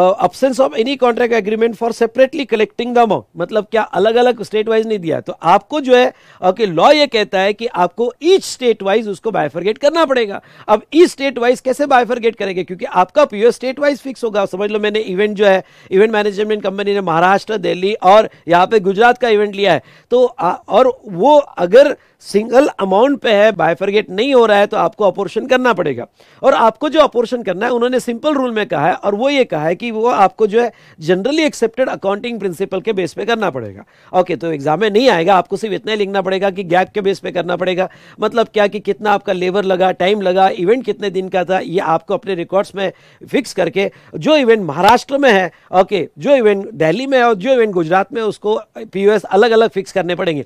absence of any contract agreement for separately collecting the amount मतलब क्या अलग अलग स्टेट वाइज नहीं दिया तो आपको जो है ओके लॉ ये कहता है कि आपको ईच स्टेट वाइज उसको बायफरगेट करना पड़ेगा अब ईच स्टेट वाइज कैसे बायफरगेट करेंगे क्योंकि आपका पीओ स्टेट वाइज फिक्स होगा समझ लो मैंने इवेंट जो है इवेंट मैनेजमेंट कंपनी ने महाराष्ट्र दिल्ली और यहाँ पे गुजरात का इवेंट लिया है तो और वो अगर सिंगल अमाउंट पे है बायफरगेट नहीं हो रहा है तो आपको अपोर्शन करना पड़ेगा और आपको जो अपोर्शन करना है उन्होंने सिंपल रूल में कहा है और वो ये कहा है कि वो आपको जो है जनरली एक्सेप्टेड अकाउंटिंग प्रिंसिपल के बेस पे करना पड़ेगा ओके तो एग्जाम में नहीं आएगा आपको सिर्फ इतना ही लिखना पड़ेगा कि गैप के बेस पे करना पड़ेगा मतलब क्या कि कितना आपका लेबर लगा टाइम लगा इवेंट कितने दिन का था ये आपको अपने रिकॉर्ड्स में फिक्स करके जो इवेंट महाराष्ट्र में है ओके जो इवेंट दिल्ली में है और जो इवेंट गुजरात में उसको पी अलग अलग फिक्स करने पड़ेंगे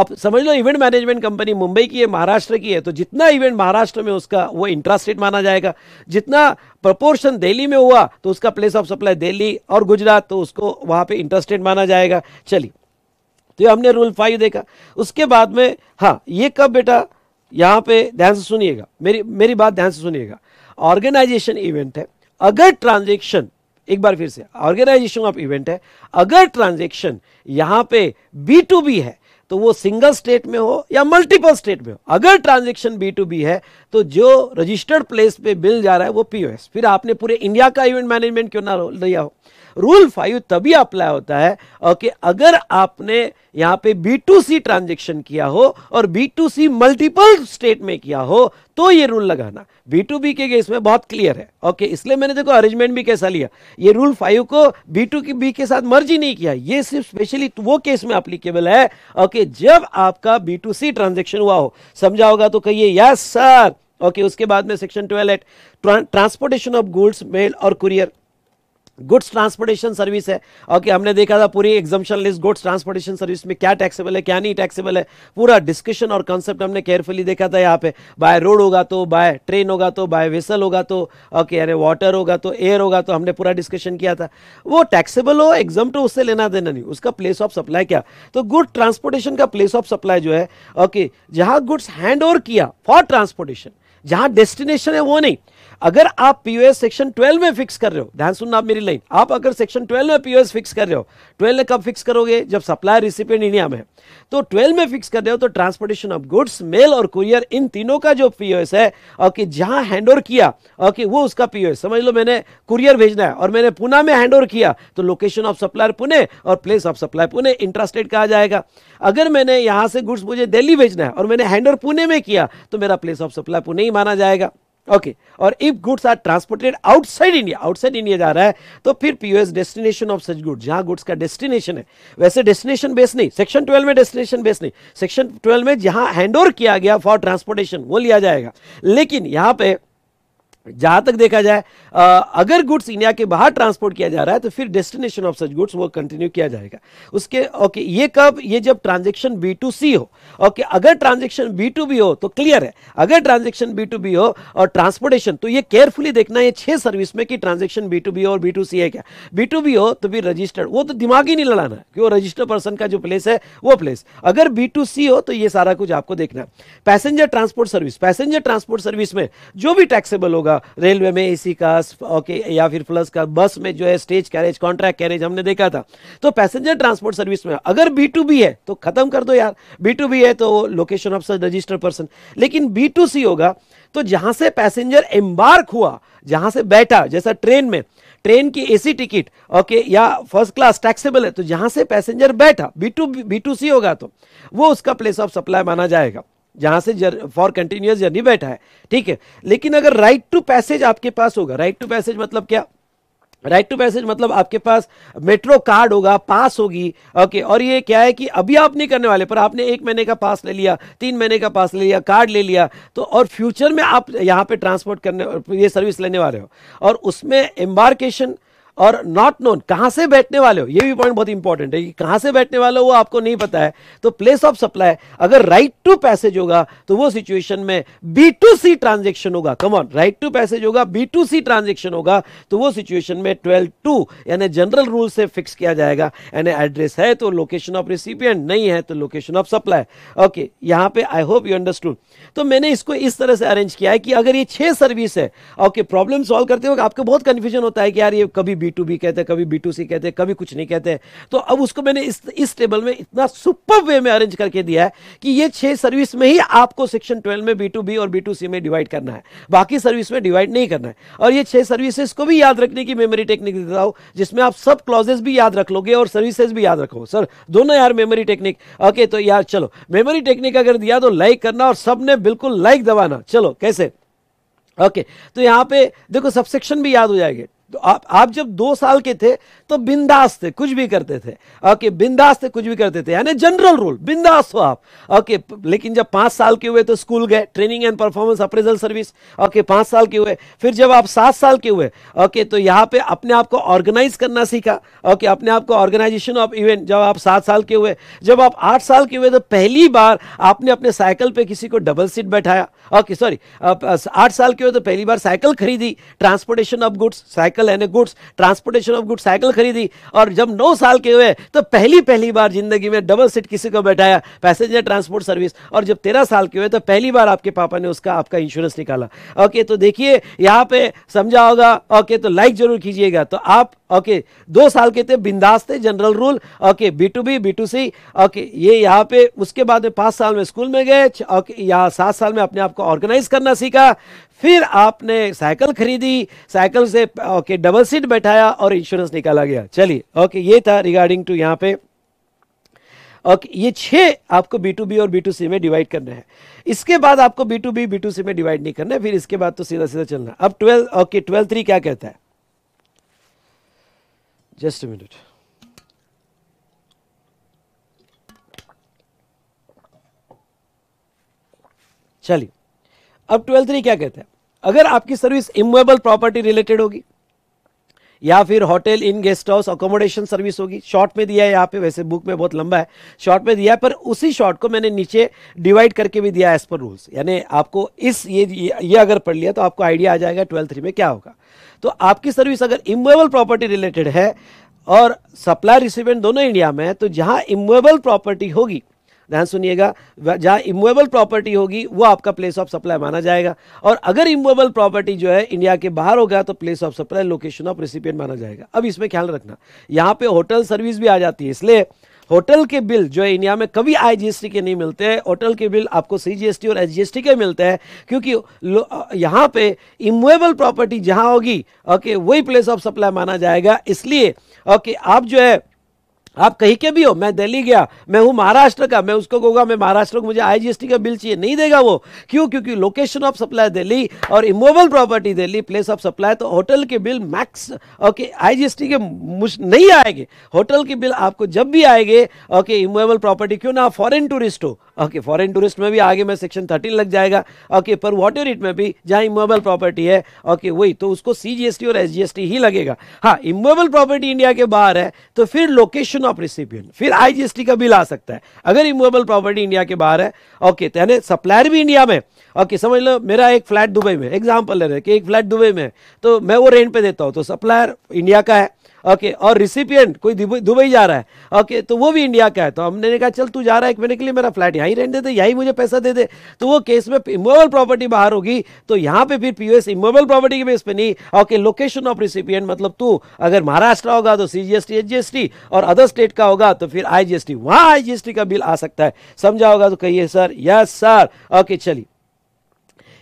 अब समझ लो event management Indian company Mumbai की है महाराष्ट्र की है तो जितना इवेंट महाराष्ट्र में उसका वो इंटरेस्टेड माना जाएगा जितना प्रपोर्शन दिल्ली में हुआ तो उसका प्लेस ऑफ सप्लाई दिल्ली और गुजरात तो उसको वहाँ पर इंटरेस्टेड माना जाएगा चलिए तो हमने रूल फाइव देखा उसके बाद में हाँ ये कब बेटा यहाँ पे ध्यान से सुनिएगा मेरी मेरी बात ध्यान से सुनिएगा ऑर्गेनाइजेशन इवेंट है अगर ट्रांजेक्शन एक बार फिर से ऑर्गेनाइजेशन ऑफ इवेंट है अगर ट्रांजेक्शन यहाँ पे बी टू बी है तो वो सिंगल स्टेट में हो या मल्टीपल स्टेट में हो अगर ट्रांजेक्शन बी टू बी है तो जो रजिस्टर्ड प्लेस पे बिल जा रहा है वो पीओएस फिर आपने पूरे इंडिया का इवेंट मैनेजमेंट क्यों ना लिया हो रूल फाइव तभी अप्लाई होता है कि अगर आपने यहां पे बी टू सी ट्रांजेक्शन किया हो और B to C multiple state में किया हो तो ये रूल लगाना बी टू बी के केस में बहुत क्लियर है ओके इसलिए मैंने देखो अरेंजमेंट भी कैसा लिया ये रूल फाइव को बी टू की बी के साथ मर्ज ही नहीं किया ये सिर्फ स्पेशली वो केस में अप्लीकेबल है ओके जब आपका बी टू सी ट्रांजेक्शन हुआ हो समझा होगा तो कहिए यस सर ओके उसके बाद में section twelve eight transportation of goods mail और कुरियर गुड्स ट्रांसपोर्टेशन सर्विस है ओके okay, हमने देखा था पूरी exemption list goods transportation service में क्या टैक्सेबल है क्या नहीं टैक्सेबल है पूरा डिस्कशन और कॉन्सेप्ट हमने केयरफुली देखा था यहाँ पे बाय रोड होगा तो बाय ट्रेन होगा तो बाय वेसल होगा तो ओके okay, यानी वाटर होगा तो एयर होगा तो हमने पूरा डिस्कशन किया था वो टैक्सेबल हो एग्जाम तो उससे लेना देना नहीं उसका प्लेस ऑफ सप्लाई क्या तो गुड ट्रांसपोर्टेशन का प्लेस ऑफ सप्लाई जो है ओके okay, जहाँ गुड्स हैंड ओवर किया फॉर ट्रांसपोर्टेशन जहाँ डेस्टिनेशन है वो नहीं अगर आप पीओएस सेक्शन 12 में फिक्स कर रहे हो ध्यान सुनना आप मेरी लाइन आप अगर सेक्शन 12 में पीओएस फिक्स कर रहे हो 12 में कब फिक्स करोगे जब सप्लायर रिसिपेंट इंडिया में तो 12 में फिक्स कर रहे हो तो ट्रांसपोर्टेशन ऑफ गुड्स मेल और कुरियर इन तीनों का जो पीओएस है और कि जहां हैंड किया और कि वो उसका पीओएस समझ लो मैंने कुरियर भेजना है और मैंने पुणे में हैंड किया तो लोकेशन ऑफ सप्लायर पुणे और place of supply Pune interstate कहा जाएगा अगर मैंने यहां से गुड्स मुझे दिल्ली भेजना है और मैंने हैंड पुणे में किया तो मेरा प्लेस ऑफ सप्लाई पुणे ही माना जाएगा ओके okay. और if goods are transported outside India outside India जा रहा है तो फिर POS destination of such goods जहां गुड्स का डेस्टिनेशन है वैसे डेस्टिनेशन बेस नहीं सेक्शन 12 में डेस्टिनेशन बेस नहीं सेक्शन 12 में जहां हैंड किया गया फॉर ट्रांसपोर्टेशन वो लिया जाएगा लेकिन यहां पर जहां तक देखा जाए अगर गुड्स इंडिया के बाहर ट्रांसपोर्ट किया जा रहा है तो फिर डेस्टिनेशन ऑफ सच गुड्स वो कंटिन्यू किया जाएगा उसके ओके ये कब ये जब ट्रांजेक्शन बी टू सी हो ओके अगर ट्रांजेक्शन बी टू बी हो तो क्लियर है अगर ट्रांजेक्शन बी टू बी हो और ट्रांसपोर्टेशन तो ये केयरफुली देखना है छह सर्विस में कि ट्रांजेक्शन बी टू बी हो और बी टू सी है क्या बी टू बी हो तो भी रजिस्टर्ड वो तो दिमाग ही नहीं लड़ाना कि वो रजिस्टर्ड पर्सन का जो प्लेस है वो प्लेस अगर बी टू सी हो तो ये सारा कुछ आपको देखना passenger transport service passenger transport service में जो भी टैक्सेबल होगा रेलवे में एसी का ओके या फिर प्लस का बस में जो है स्टेज कैरेज कॉन्ट्रैक्ट कैरेज हमने देखा था तो पैसेंजर ट्रांसपोर्ट सर्विस में अगर बी टू बी है तो खत्म कर दो यार बी टू बी है तो location of such register person लेकिन बी टू सी होगा तो जहां से पैसेंजर एम्बार्क हुआ जहां से बैठा जैसा ट्रेन में ट्रेन की एसी टिकट ओके या फर्स्ट क्लास टैक्सेबल है तो जहां से पैसेंजर बैठा B to B to C होगा तो वो उसका प्लेस ऑफ सप्लाई माना जाएगा जहां से फॉर कंटिन्यूस जर्नी बैठा है ठीक है लेकिन अगर राइट टू पैसेज आपके पास होगा राइट टू पैसेज मतलब क्या राइट टू पैसेज मतलब आपके पास मेट्रो कार्ड होगा पास होगी ओके और ये क्या है कि अभी आप नहीं करने वाले पर आपने एक महीने का पास ले लिया तीन महीने का पास ले लिया कार्ड ले लिया तो और फ्यूचर में आप यहाँ पे ट्रांसपोर्ट करने ये सर्विस लेने वाले हो और उसमें एम्बार्केशन और नॉट नोन कहां से बैठने वाले हो ये भी पॉइंट बहुत इंपॉर्टेंट है कि कहां से बैठने वाले हो वो आपको नहीं पता है तो प्लेस ऑफ सप्लाई अगर राइट टू पैसेज होगा तो वो सिचुएशन में बी टू सी ट्रांजेक्शन होगा come on right to passage होगा बी टू सी ट्रांजेक्शन होगा तो वो सिचुएशन में ट्वेल्व टू यानी जनरल रूल से फिक्स किया जाएगा यानी एड्रेस है तो लोकेशन ऑफ रिसिपियंट नहीं है तो लोकेशन ऑफ सप्लाई ओके यहां पर आई होप यू अंडरस्टूड तो मैंने इसको इस तरह से अरेंज किया है कि अगर ये छह सर्विस है ओके प्रॉब्लम सॉल्व करते वक्त आपको बहुत कंफ्यूजन होता है कि यार ये कभी बी टू बी कहते हैं कभी बी टू सी कहते हैं कभी कुछ नहीं कहते तो अब उसको मैंने इस इस टेबल में इतना सुपर वे में अरेंज करके दिया है कि ये छह सर्विस में ही आपको सेक्शन ट्वेल्व में बी टू बी और बी टू सी में डिवाइड करना है बाकी सर्विस में डिवाइड नहीं करना है और ये छह सर्विसेज को भी याद रखने की मेमोरी टेक्निक देता हूँ जिसमें आप सब क्लॉजेस भी याद रख लोगे और सर्विसेज भी याद रखो सर दोनों यार मेमोरी टेक्निक ओके तो यार चलो मेमोरी टेक्निक अगर दिया तो लाइक करना और सबने बिल्कुल लाइक दबाना चलो कैसे ओके okay, तो यहां पे देखो सबसेक्शन भी याद हो जाएगा तो आप आप जब दो साल के थे तो बिंदास थे कुछ भी करते थे ओके बिंदास थे कुछ भी करते थे यानी जनरल रूल बिंदास हो आप ओके लेकिन जब पांच साल के हुए तो स्कूल गए training and performance appraisal service okay पांच साल के हुए फिर जब आप सात साल के हुए ओके तो यहाँ पे अपने आप को ऑर्गेनाइज करना सीखा ओके अपने आप को ऑर्गेनाइजेशन ऑफ इवेंट जब आप सात साल के हुए जब आप आठ साल के हुए तो पहली बार आपने अपने साइकिल पर किसी को डबल सीट बैठाया ओके सॉरी आठ साल के हुए तो पहली बार साइकिल खरीदी transportation of goods cycle cycle यानी goods transportation of goods cycle खरीदी और जब नौ साल के हुए तो पहली पहली बार जिंदगी में डबल सीट किसी को बैठाया पैसेंजर ट्रांसपोर्ट सर्विस और जब तेरह साल के हुए तो पहली बार आपके पापा ने उसका आपका इंश्योरेंस निकाला ओके तो देखिए यहाँ पे समझा होगा ओके तो लाइक जरूर कीजिएगा तो आप ओके दो साल के थे बिंदास थे general rule okay B to B B to C okay ये यहाँ पे उसके बाद में पाँच साल में स्कूल में गए ओके यहाँ सात साल में अपने आप को ऑर्गेनाइज करना सीखा फिर आपने साइकिल खरीदी साइकिल से ओके डबल सीट बैठाया और इंश्योरेंस निकाला गया चलिए ओके ये था रिगार्डिंग टू यहाँ पे ओके ये छः आपको बी टू बी और बी टू सी में डिवाइड करना है इसके बाद आपको B to B B to C में डिवाइड नहीं करना है फिर इसके बाद तो सीधा सीधा चलना अब ट्वेल्व ओके ट्वेल्व थ्री क्या कहता है just a minute. चलिए अब ट्वेल्थ थ्री क्या कहते हैं अगर आपकी सर्विस इमुएबल प्रॉपर्टी रिलेटेड होगी या फिर hotel inn guest house accommodation service होगी शॉर्ट में दिया है यहाँ पे वैसे बुक में बहुत लंबा है शॉर्ट में दिया है पर उसी शॉर्ट को मैंने नीचे डिवाइड करके भी दिया एज पर रूल्स यानी आपको इस ये ये अगर पढ़ लिया तो आपको आइडिया आ जाएगा ट्वेल्थ थ्री में क्या होगा तो आपकी सर्विस अगर इमुएबल प्रॉपर्टी रिलेटेड है और सप्लाई रिसिपेंट दोनों इंडिया में तो जहां इमूवेबल प्रॉपर्टी होगी ध्यान सुनिएगा जहां इमूवेबल प्रॉपर्टी होगी वो आपका प्लेस ऑफ सप्लाई माना जाएगा और अगर इमूवेबल प्रॉपर्टी जो है इंडिया के बाहर होगा तो place of supply location of recipient माना जाएगा अब इसमें ख्याल रखना यहाँ पे होटल सर्विस भी आ जाती है इसलिए होटल के बिल जो है इंडिया में कभी आईजीएसटी के नहीं मिलते हैं होटल के बिल आपको सीजीएसटी और एसजीएसटी के मिलते हैं क्योंकि यहाँ पे इमुएबल प्रॉपर्टी जहाँ होगी ओके वही प्लेस ऑफ सप्लाई माना जाएगा इसलिए ओके आप जो है आप कहीं के भी हो मैं दिल्ली गया मैं हूँ महाराष्ट्र का मैं उसको कहूँगा मैं महाराष्ट्र को मुझे आईजीएसटी का बिल चाहिए नहीं देगा वो क्यों क्योंकि लोकेशन ऑफ सप्लाई दिल्ली और immovable property Delhi place of supply तो होटल के बिल मैक्स ओके आईजीएसटी के मुझ नहीं आएंगे होटल के बिल आपको जब भी आएंगे ओके इमोबल प्रॉपर्टी क्यों ना फॉरेन टूरिस्ट हो ओके फॉरेन टूरिस्ट में भी आगे में सेक्शन थर्टीन लग जाएगा ओके पर वॉट एवर इट में भी जहाँ इमोबल प्रॉपर्टी है ओके वही तो उसको सीजीएसटी और एसजीएसटी ही लगेगा हाँ इमोबल प्रॉपर्टी इंडिया के बाहर है तो फिर लोकेशन ऑफ रिसिपियन फिर आईजीएसटी का बिल आ सकता है अगर इमोबल प्रॉपर्टी इंडिया के बाहर है ओके तो यानी सप्लायर भी इंडिया में ओके समझ लो मेरा एक फ्लैट दुबई में एग्जाम्पल ले रहे कि एक फ्लैट दुबई में तो मैं वो रेंट पर देता हूँ तो सप्लायर इंडिया का है ओके और रिसिपियंट कोई दुबई जा रहा है ओके तो वो भी इंडिया का है तो हमने कहा चल तू जा रहा है एक महीने के लिए मेरा फ्लैट यहाँ ही रहने दे दे तो यहीं मुझे पैसा दे दे तो वो केस में इमोबल प्रॉपर्टी बाहर होगी तो यहाँ पे फिर पीओएस इमोबल प्रॉपर्टी के बेस पे नहीं ओके लोकेशन ऑफ रिसिपियंट मतलब तू अगर महाराष्ट्र होगा तो सी जी और अदर स्टेट का होगा तो फिर आई जी वहाँ का बिल आ सकता है समझा होगा तो कहिए सर यस सर ओके चलिए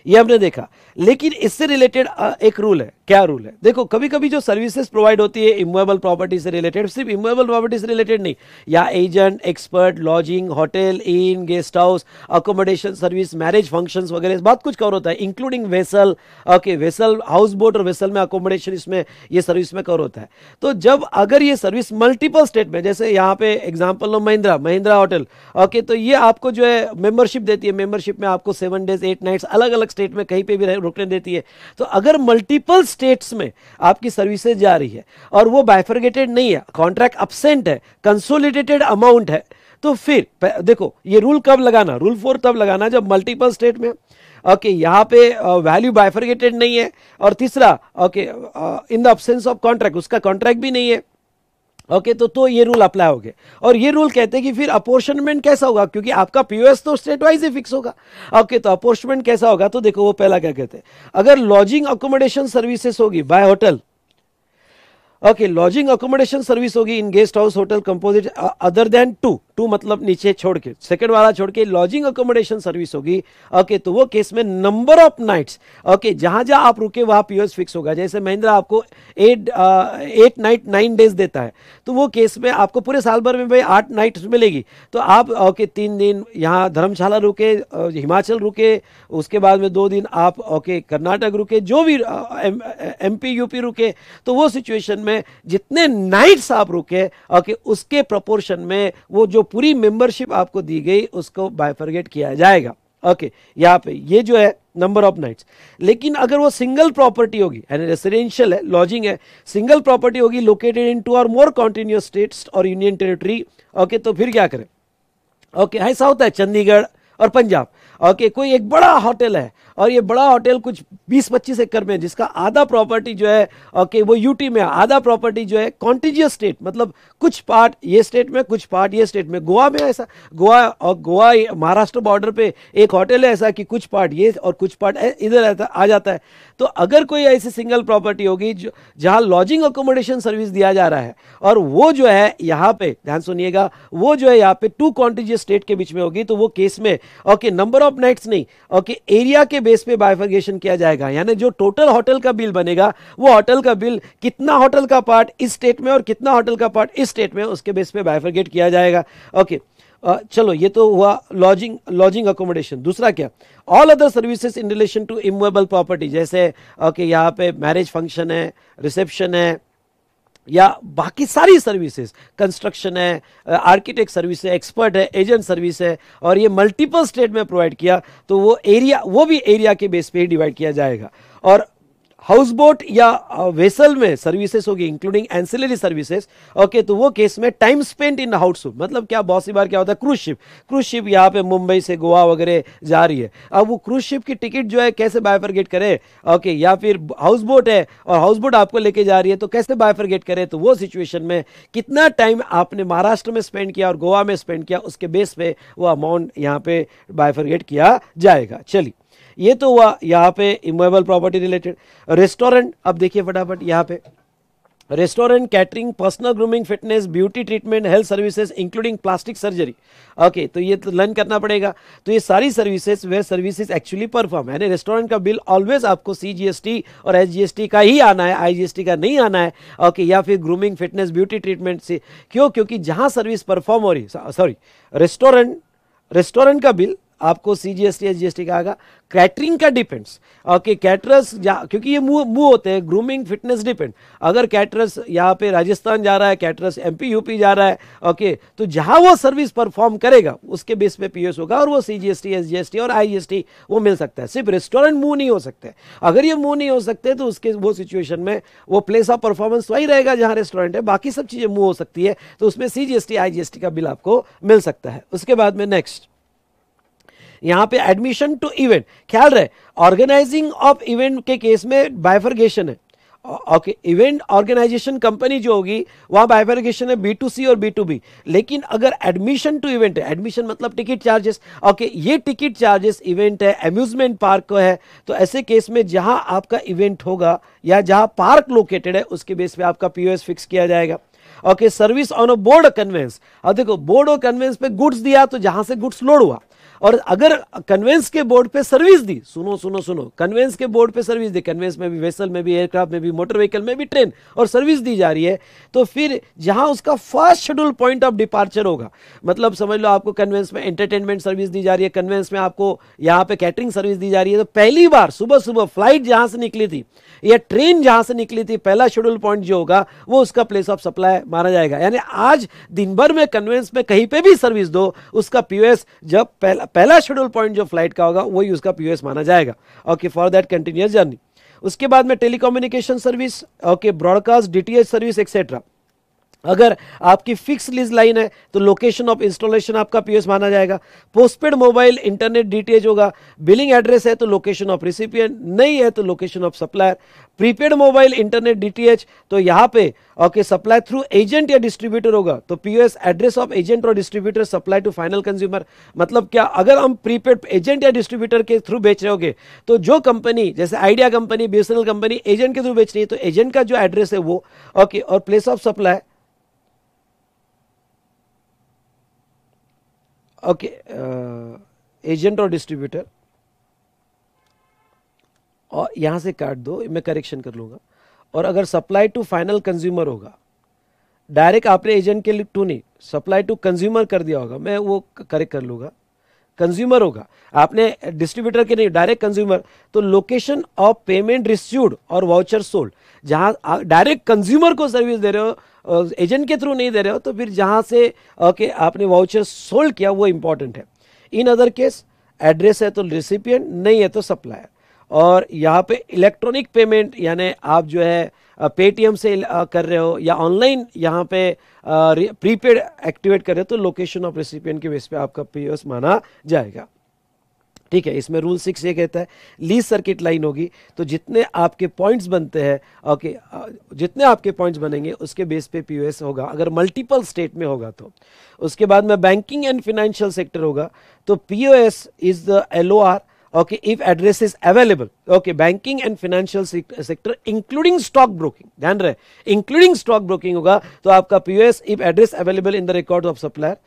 ये हमने देखा लेकिन इससे रिलेटेड एक रूल है क्या रूल है देखो कभी कभी जो सर्विसेज प्रोवाइड होती है इमोएबल प्रॉपर्टी से रिलेटेड सिर्फ इमोएबल प्रॉपर्टी से रिलेटेड नहीं या agent expert lodging hotel inn guest house accommodation service marriage function वगैरह बहुत कुछ कवर होता है including vessel okay vessel houseboat और वेसल में अकोमोडेशन इसमें ये सर्विस में कवर होता है तो जब अगर ये सर्विस मल्टीपल स्टेट में जैसे यहाँ पे एग्जाम्पल लो महिंद्रा महिंद्रा होटल ओके तो ये आपको जो है मेंबरशिप देती है मेंबरशिप में आपको सेवन डेज एट नाइट्स अलग अलग स्टेट में कहीं पर भी रोकने देती है तो अगर मल्टीपल स्टेट्स में आपकी सर्विसेज जा रही है और वो बाइफर्गेटेड नहीं है कॉन्ट्रैक्ट अपसेंट है कंसोलिडेटेड अमाउंट है तो फिर देखो ये रूल कब लगाना रूल फोर तब लगाना जब मल्टीपल स्टेट में ओके okay, यहाँ पे वैल्यू बाइफर्गेटेड नहीं है और तीसरा okay in the absence of contract उसका कॉन्ट्रैक्ट भी नहीं है ओके तो तो ये रूल अप्लाई हो गया और ये रूल कहते हैं कि फिर अपोर्शनमेंट कैसा होगा क्योंकि आपका पीओएस तो स्टेट वाइज ही फिक्स होगा ओके तो अपोर्शनमेंट कैसा होगा तो देखो वो पहला क्या कहते हैं अगर लॉजिंग अकोमोडेशन सर्विसेज होगी by hotel okay lodging accommodation service होगी in guest house hotel composite other than two two मतलब नीचे छोड़ के सेकंड वाला छोड़ के लॉजिंग अकोमोडेशन सर्विस होगी ओके okay, तो वो केस में नंबर ऑफ नाइट्स ओके जहां जहां आप रुके वहां पीओएस फिक्स होगा जैसे महिंद्रा आपको eight eight night nine days देता है तो वो केस में आपको पूरे साल भर में भाई आठ नाइट मिलेगी तो आप ओके okay, तीन दिन यहाँ धर्मशाला रुके uh, हिमाचल रुके उसके बाद में दो दिन आप ओके okay, कर्नाटक रुके जो भी एम पी यूपी रुके तो वो सिचुएशन में जितने नाइट्स आप रुके ओके उसके प्रोपोर्शन में वो जो पूरी मेंबरशिप आपको दी गई उसको बायफर्गेट किया जाएगा ओके यहाँ पे ये जो है नंबर ऑफ नाइट्स लेकिन अगर वो सिंगल प्रॉपर्टी होगी यानी रेसिडेंशियल है लॉजिंग है सिंगल प्रॉपर्टी होगी located in two or more continuous states or union territory okay तो फिर क्या करें ओके okay, हाई साउथ है चंडीगढ़ और पंजाब ओके कोई एक बड़ा होटल है और ये बड़ा होटल कुछ 20-25 एकड़ में जिसका आधा प्रॉपर्टी जो है ओके वो यूटी में आधा प्रॉपर्टी जो है कॉन्टीजियस स्टेट मतलब कुछ पार्ट ये स्टेट में कुछ पार्ट ये स्टेट में गोवा में ऐसा गोवा और गोवा महाराष्ट्र बॉर्डर पे एक होटल है ऐसा कि कुछ पार्ट ये और कुछ पार्ट इधर आ जाता है तो अगर कोई ऐसी सिंगल प्रॉपर्टी होगी जो जहाँ लॉजिंग अकोमोडेशन सर्विस दिया जा रहा है और वो जो है यहाँ पे ध्यान सुनिएगा वो जो है यहाँ पे टू कॉन्टिजियस स्टेट के बीच में होगी तो वो केस में ओके नंबर ऑफ नाइट्स नहीं ओके एरिया के बेस पे बाइफर्गेशन किया जाएगा यानी जो टोटल होटल का बिल बनेगा वो होटल का बिल कितना होटल का पार्ट इस स्टेट में और कितना होटल का पार्ट इस स्टेट में उसके बेस पे बाइफर्गेट किया जाएगा ओके okay. चलो ये तो हुआ लॉजिंग लॉजिंग अकोमोडेशन दूसरा क्या all other services in relation to immovable property जैसे ओके यहाँ पे मैरिज फंक्शन है रिसेप्शन है या बाकी सारी सर्विसेज कंस्ट्रक्शन है आर्किटेक्ट सर्विस है एक्सपर्ट है एजेंट सर्विस है और ये मल्टीपल स्टेट में प्रोवाइड किया तो वो एरिया वो भी एरिया के बेस पे ही डिवाइड किया जाएगा और हाउस बोट या वेसल में सर्विसेज होगी इंक्लूडिंग एंसिलरी सर्विसेज ओके तो वो केस में time spend in house ship मतलब क्या बहुत सी बार क्या होता है क्रूज शिप क्रूज शिप यहाँ पे मुंबई से गोवा वगैरह जा रही है अब वो क्रूज शिप की टिकट जो है कैसे बायफरगेट करे ओके या फिर हाउस बोट है और हाउस बोट आपको लेके जा रही है तो कैसे बायफरगेट करे तो वो सिचुएशन में कितना टाइम आपने महाराष्ट्र में स्पेंड किया और गोवा में स्पेंड किया उसके बेस पे वो अमाउंट यहाँ पे बायफरगेट किया जाएगा चलिए ये तो हुआ यहाँ पे इमोएबल प्रॉपर्टी रिलेटेड रेस्टोरेंट अब देखिए फटाफट यहाँ पे restaurant catering personal grooming fitness beauty treatment health services including plastic surgery okay तो ये तो लर्न करना पड़ेगा तो ये सारी services where services actually perform यानी रेस्टोरेंट का बिल ऑलवेज आपको सीजीएसटी और एसजीएसटी का ही आना है आईजीएसटी का नहीं आना है ओके okay, या फिर ग्रूमिंग फिटनेस ब्यूटी ट्रीटमेंट से क्यों क्योंकि जहाँ सर्विस परफॉर्म हो रही सॉरी रेस्टोरेंट रेस्टोरेंट का बिल आपको C G S T S G S T का आएगा कैटरिंग का डिपेंड्स ओके कैटरस क्योंकि ये मुंह मुंह होते हैं ग्रूमिंग फिटनेस डिपेंड अगर कैटरस यहाँ पे राजस्थान जा रहा है कैटरस एमपी यूपी जा रहा है ओके okay, तो जहाँ वो सर्विस परफॉर्म करेगा उसके बेस पे पीएस होगा और वो C G S T S G S T और आई जी एस टी वो मिल सकता है सिर्फ रेस्टोरेंट मूव नहीं हो सकते अगर ये मूव नहीं हो सकते तो उसके वो सिचुएशन में वो प्लेस ऑफ परफॉर्मेंस वही रहेगा जहाँ रेस्टोरेंट है बाकी सब चीज़ें मूव हो सकती है तो उसमें C G S T I G S T का बिल आपको मिल सकता है उसके बाद में नेक्स्ट यहाँ पे एडमिशन टू इवेंट ख्याल रहे ऑर्गेनाइजिंग ऑफ इवेंट के केस में बाइफर्गेशन है ओके इवेंट ऑर्गेनाइजेशन कंपनी जो होगी वहां बाइफर्गेशन है बी टू सी और बी टू बी लेकिन अगर एडमिशन टू इवेंट है एडमिशन मतलब टिकट चार्जेस ओके ये टिकट चार्जेस इवेंट है एम्यूजमेंट पार्क है तो ऐसे केस में जहां आपका इवेंट होगा या जहां पार्क लोकेटेड है उसके बेस पे आपका पीओएस फिक्स किया जाएगा okay service on a board conveyance अब देखो बोर्ड और कन्वेंस पे गुड्स दिया तो जहां से गुड्स लोड हुआ और अगर कन्वेंस के बोर्ड पे सर्विस दी सुनो सुनो सुनो कन्वेंस के बोर्ड पे सर्विस दी कन्वेंस में भी वेसल में भी एयरक्राफ्ट में भी मोटर व्हीकल में भी ट्रेन और सर्विस दी जा रही है तो फिर जहां उसका first schedule point of departure होगा मतलब समझ लो आपको कन्वेंस में एंटरटेनमेंट सर्विस दी जा रही है कन्वेंस में आपको यहाँ पे कैटरिंग सर्विस दी जा रही है तो पहली बार सुबह सुबह फ्लाइट जहां से निकली थी या ट्रेन जहां से निकली थी पहला शेड्यूल पॉइंट जो होगा वो उसका प्लेस ऑफ सप्लाई माना जाएगा यानी आज दिन भर में कन्वेंस में कहीं पर भी सर्विस दो उसका पीओएस जब पहला पहला शेड्यूल पॉइंट जो फ्लाइट का होगा वही उसका पी माना जाएगा okay for that continuous journey उसके बाद में telecommunication service okay broadcast DTH service etcetera अगर आपकी फिक्स लीज लाइन है तो लोकेशन ऑफ इंस्टॉलेशन आपका पीओएस माना जाएगा पोस्टपेड मोबाइल इंटरनेट डीटीएच होगा बिलिंग एड्रेस है तो लोकेशन ऑफ रिसिपियंट नहीं है तो location of supplier prepaid mobile internet DTH तो यहाँ पे ओके सप्लाई थ्रू एजेंट या डिस्ट्रीब्यूटर होगा तो पीओएस एड्रेस ऑफ एजेंट और distributor supply to final consumer मतलब क्या अगर हम प्रीपेड एजेंट या डिस्ट्रीब्यूटर के थ्रू बेच रहे होगे तो जो कंपनी जैसे Idea company B company agent के थ्रू बेच रही है तो एजेंट का जो एड्रेस है वो ओके और place of supply okay uh, agent और distributor और यहाँ से काट दो मैं करेक्शन कर लूँगा और अगर सप्लाई टू फाइनल कंज्यूमर होगा डायरेक्ट आपने एजेंट के लिए टू नहीं सप्लाई टू कंज्यूमर कर दिया होगा मैं वो करेक्ट कर लूँगा कंज्यूमर होगा आपने डिस्ट्रीब्यूटर के नहीं डायरेक्ट कंज्यूमर तो लोकेशन ऑफ पेमेंट रिसीव्ड और वाउचर सोल्ड जहाँ डायरेक्ट कंज्यूमर को सर्विस दे रहे हो एजेंट के थ्रू नहीं दे रहे हो तो फिर जहाँ से ओके आपने वाउचर सोल्ड किया वो इंपॉर्टेंट है इन अदर केस एड्रेस है तो रिसिपियंट नहीं है तो सप्लायर और यहाँ पे इलेक्ट्रॉनिक पेमेंट यानी आप जो है पेटीएम से कर रहे हो या ऑनलाइन यहाँ पे प्रीपेड एक्टिवेट कर रहे हो तो लोकेशन ऑफ रेसिपियन के बेस पे आपका पी माना जाएगा ठीक है इसमें रूल सिक्स ये कहता है लीज सर्किट लाइन होगी तो जितने आपके पॉइंट्स बनते हैं ओके जितने आपके पॉइंट्स बनेंगे उसके बेस पे पीओएस होगा अगर मल्टीपल स्टेट में होगा तो उसके बाद में बैंकिंग एंड फिनेंशियल सेक्टर होगा तो POS is the LOR okay if address is available okay banking and financial sector including stock broking dhyan rahe including stock broking hoga to aapka POS if address available in the record of supplier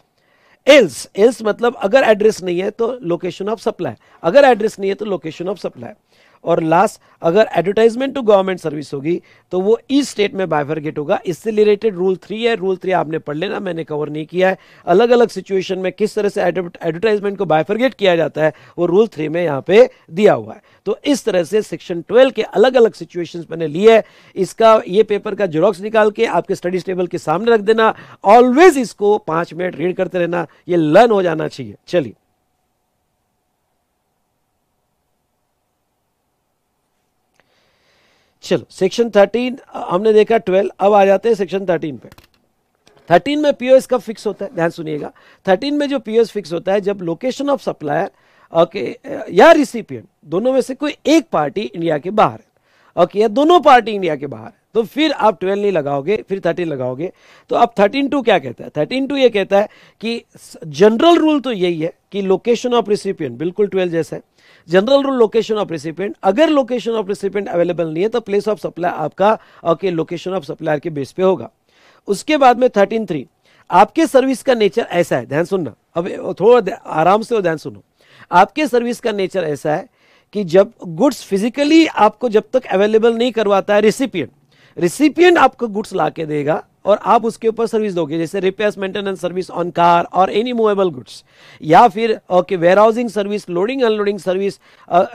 else else matlab agar address nahi hai to location of supplier agar address nahi hai to location of supplier और last अगर advertisement to government service होगी तो वो each state में bifurcate होगा इससे related rule three है rule three आपने पढ़ लेना मैंने कवर नहीं किया है अलग अलग सिचुएशन में किस तरह से एडवर्टाइजमेंट को बाइफर्गेट किया जाता है वो रूल थ्री में यहाँ पे दिया हुआ है तो इस तरह से सेक्शन ट्वेल्व के अलग अलग सिचुएशन मैंने लिए है इसका ये पेपर का जोरॉक्स निकाल के आपके स्टडीज टेबल के सामने रख देना ऑलवेज इसको पाँच मिनट रीड करते रहना ये लर्न हो जाना चाहिए चलिए चलो सेक्शन थर्टीन हमने देखा ट्वेल्व अब आ जाते हैं सेक्शन थर्टीन पे थर्टीन में पीओएस कब फिक्स होता है ध्यान सुनिएगा थर्टीन में जो पीओएस फिक्स होता है जब लोकेशन ऑफ सप्लायर ओके या रिसिपियंट दोनों में से कोई एक पार्टी इंडिया के बाहर है ओके या दोनों पार्टी इंडिया के बाहर है तो फिर आप ट्वेल्व नहीं लगाओगे फिर थर्टीन लगाओगे तो अब थर्टीन टू क्या कहता है थर्टीन टू ये कहता है कि जनरल रूल तो यही है कि लोकेशन ऑफ रिसिपियंट बिल्कुल ट्वेल्व जैसा है general rule location of recipient अगर लोकेशन ऑफ रिसिपियंट अवेलेबल नहीं है तो प्लेस ऑफ सप्लाई आपका ओके लोकेशन ऑफ सप्लायर के बेस पे होगा उसके बाद में थर्टीन थ्री आपके सर्विस का नेचर ऐसा है ध्यान सुनना अब थोड़ा आराम से ध्यान सुनो आपके सर्विस का नेचर ऐसा है कि जब गुड्स फिजिकली आपको जब तक अवेलेबल नहीं करवाता है रिसिपियंट रिसिपियंट आपको गुड्स ला के देगा और आप उसके ऊपर सर्विस दोगे जैसे repair maintenance service on car और एनी मूवेबल गुड्स या फिर okay warehousing service loading unloading service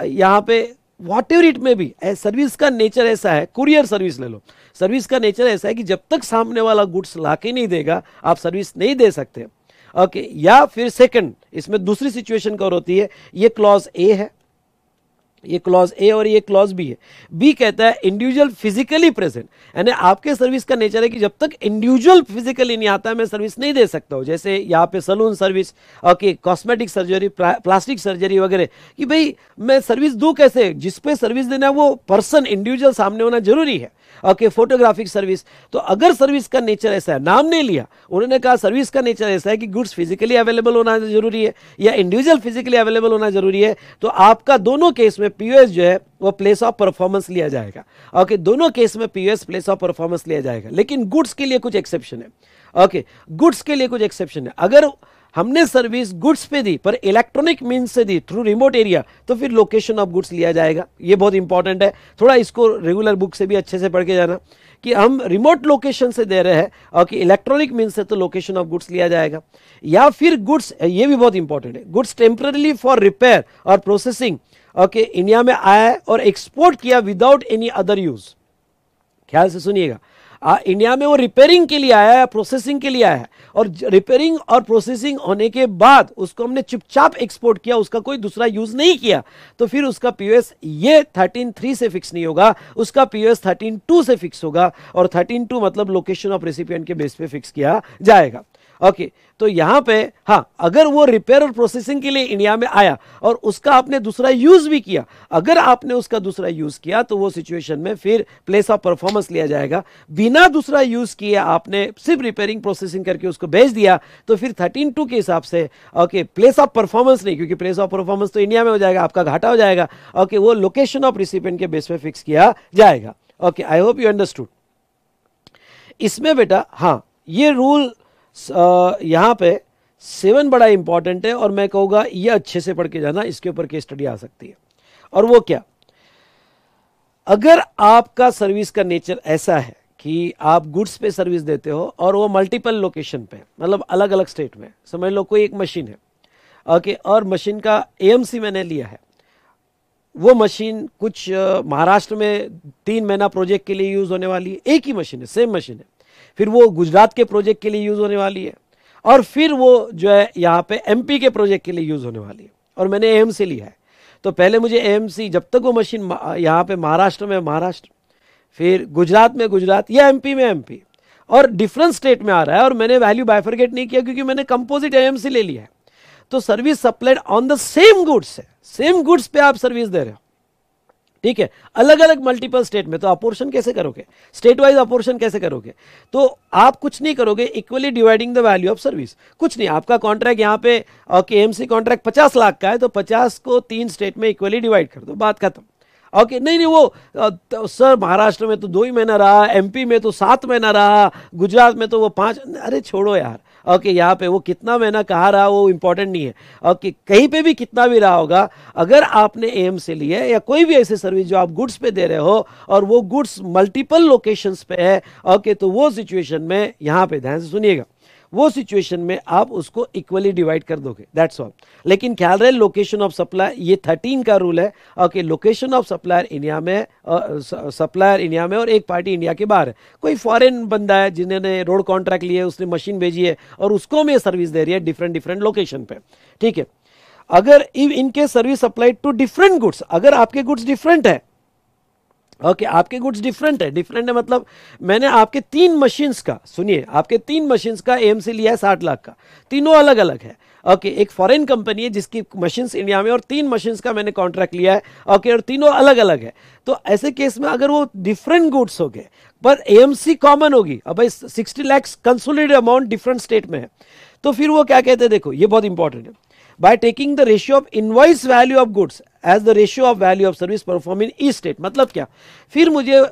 यहाँ पे वॉट एवर इट में भी सर्विस का नेचर ऐसा है कुरियर सर्विस ले लो सर्विस का नेचर ऐसा है कि जब तक सामने वाला गुड्स ला के नहीं देगा आप सर्विस नहीं दे सकते ओके या फिर सेकंड इसमें दूसरी सिचुएशन कौर होती है ये क्लॉज ए है ये क्लॉज ए और ये क्लॉज बी है बी कहता है इंडिविजुअल फिजिकली प्रेजेंट यानी आपके सर्विस का नेचर है कि जब तक इंडिविजुअल फिजिकली नहीं आता है मैं सर्विस नहीं दे सकता हूँ जैसे यहाँ पे salon service okay cosmetic surgery plastic surgery वगैरह कि भाई मैं सर्विस दू कैसे जिसपे सर्विस देना है वो पर्सन इंडिविजुअल सामने होना जरूरी है ओके फोटोग्राफिक सर्विस तो अगर सर्विस का नेचर ऐसा है नाम नहीं लिया उन्होंने कहा सर्विस का नेचर ऐसा है कि गुड्स फिजिकली अवेलेबल होना जरूरी है या इंडिविजुअल फिजिकली अवेलेबल होना जरूरी है तो आपका दोनों केस में पी जो है वो प्लेस ऑफ परफॉर्मेंस लिया जाएगा ओके okay, दोनों केस में पी प्लेस ऑफ परफॉर्मेंस लिया जाएगा लेकिन गुड्स के लिए कुछ एक्सेप्शन है ओके okay, गुड्स के लिए कुछ एक्सेप्शन है अगर हमने सर्विस गुड्स पे दी पर इलेक्ट्रॉनिक मीन से दी थ्रू रिमोट एरिया तो फिर लोकेशन ऑफ गुड्स लिया जाएगा ये बहुत इंपॉर्टेंट है थोड़ा इसको रेगुलर बुक से भी अच्छे से पढ़ के जाना कि हम रिमोट लोकेशन से दे रहे हैं और कि इलेक्ट्रॉनिक मीन से तो लोकेशन ऑफ गुड्स लिया जाएगा या फिर गुड्स ये भी बहुत इंपॉर्टेंट है गुड्स टेम्परली फॉर रिपेयर और प्रोसेसिंग ओके इंडिया में आया और एक्सपोर्ट किया विदाउट एनी अदर यूज ख्याल से सुनिएगा आ, इंडिया में वो रिपेयरिंग के लिए आया है प्रोसेसिंग के लिए आया है और रिपेयरिंग और प्रोसेसिंग होने के बाद उसको हमने चुपचाप एक्सपोर्ट किया उसका कोई दूसरा यूज नहीं किया तो फिर उसका पीओएस ये थर्टीन थ्री से फिक्स नहीं होगा उसका पीओएस थर्टीन टू से फिक्स होगा और थर्टीन टू मतलब लोकेशन ऑफ रेसिपियन के बेस पे फिक्स किया जाएगा ओके तो यहां पे हाँ अगर वो रिपेयर और प्रोसेसिंग के लिए इंडिया में आया और उसका आपने दूसरा यूज़ भी किया अगर आपने उसका दूसरा यूज़ किया तो वो सिचुएशन में फिर प्लेस ऑफ परफॉर्मेंस लिया जाएगा बिना दूसरा यूज़ किया आपने सिर्फ रिपेयरिंग प्रोसेसिंग करके उसको भेज दिया तो फिर थर्टीन टू के हिसाब से ओके प्लेस ऑफ परफॉर्मेंस नहीं क्योंकि प्लेस ऑफ परफॉर्मेंस तो इंडिया में हो जाएगा आपका घाटा हो जाएगा ओके वो लोकेशन ऑफ रिसिपेंट के बेस पर फिक्स किया जाएगा okay I hope you understood इसमें बेटा हाँ ये रूल यहाँ पे सेवन बड़ा इंपॉर्टेंट है और मैं कहूँगा ये अच्छे से पढ़ के जाना इसके ऊपर की स्टडी आ सकती है और वो क्या अगर आपका सर्विस का नेचर ऐसा है कि आप गुड्स पे सर्विस देते हो और वो मल्टीपल लोकेशन पे मतलब अलग अलग स्टेट में समझ लो कोई एक मशीन है ओके और मशीन का एएमसी मैंने लिया है वो मशीन कुछ महाराष्ट्र में तीन महीना प्रोजेक्ट के लिए यूज़ होने वाली है एक ही मशीन है सेम मशीन है फिर वो गुजरात के प्रोजेक्ट के लिए यूज़ होने वाली है और फिर वो जो है यहाँ पे एमपी के प्रोजेक्ट के लिए यूज़ होने वाली है और मैंने एम से लिया है तो पहले मुझे एम जब तक वो मशीन यहाँ पे महाराष्ट्र में महाराष्ट्र फिर गुजरात में गुजरात या एम में एम और डिफरेंट स्टेट में आ रहा है और मैंने वैल्यू बाइफरगेट नहीं किया क्योंकि मैंने कंपोजिट एम ले लिया है तो service supplied on the same goods है सेम गुड्स पे आप सर्विस दे रहे हो ठीक है अलग अलग मल्टीपल स्टेट में तो अपोर्शन कैसे करोगे स्टेट वाइज अपोर्शन कैसे करोगे तो आप कुछ नहीं करोगे equally dividing the value of service कुछ नहीं आपका कॉन्ट्रैक्ट यहाँ पे ओके एम कॉन्ट्रैक्ट पचास लाख का है तो पचास को तीन स्टेट में इक्वली डिवाइड कर दो बात खत्म ओके नहीं नहीं वो तो सर महाराष्ट्र में तो दो ही महीना रहा एमपी में तो सात महीना रहा गुजरात में तो वो पाँच अरे छोड़ो यार ओके यहाँ पे वो कितना महीना कहाँ रहा वो इम्पोर्टेंट नहीं है ओके कहीं पे भी कितना भी रहा होगा अगर आपने एम से लिए या कोई भी ऐसी सर्विस जो आप गुड्स पे दे रहे हो और वो गुड्स मल्टीपल लोकेशंस पे है ओके तो वो सिचुएशन में यहाँ पे ध्यान से सुनिएगा वो सिचुएशन में आप उसको इक्वली डिवाइड कर दोगे दैट्स ऑल लेकिन ख्याल रहे लोकेशन ऑफ सप्लायर ये थर्टीन का रूल है okay location of supplier India में सप्लायर इंडिया में और एक पार्टी इंडिया के बाहर है कोई फॉरेन बंदा है जिन्होंने रोड कॉन्ट्रैक्ट लिए उसने मशीन भेजी है और उसको मैं सर्विस दे रही है डिफरेंट डिफरेंट लोकेशन पर ठीक है अगर इव इनके service applied to different goods अगर आपके गुड्स डिफरेंट है ओके okay, आपके गुड्स डिफरेंट है डिफरेंट है मतलब मैंने आपके तीन मशीन्स का सुनिए आपके तीन मशीन्स का एम से लिया है साठ लाख का तीनों अलग अलग है ओके okay, एक फॉरेन कंपनी है जिसकी मशीन्स इंडिया में और तीन मशीन्स का मैंने कॉन्ट्रैक्ट लिया है ओके okay, और तीनों अलग अलग है तो ऐसे केस में अगर वो डिफरेंट गुड्स हो गए पर एएमसी कॉमन होगी अब भाई sixty lakhs consolidated amount different state में है तो फिर वो क्या कहते हैं देखो ये बहुत इंपॉर्टेंट है by taking the ratio of invoice value of goods as the ratio of value of service perform in each state मतलब क्या फिर मुझे ओके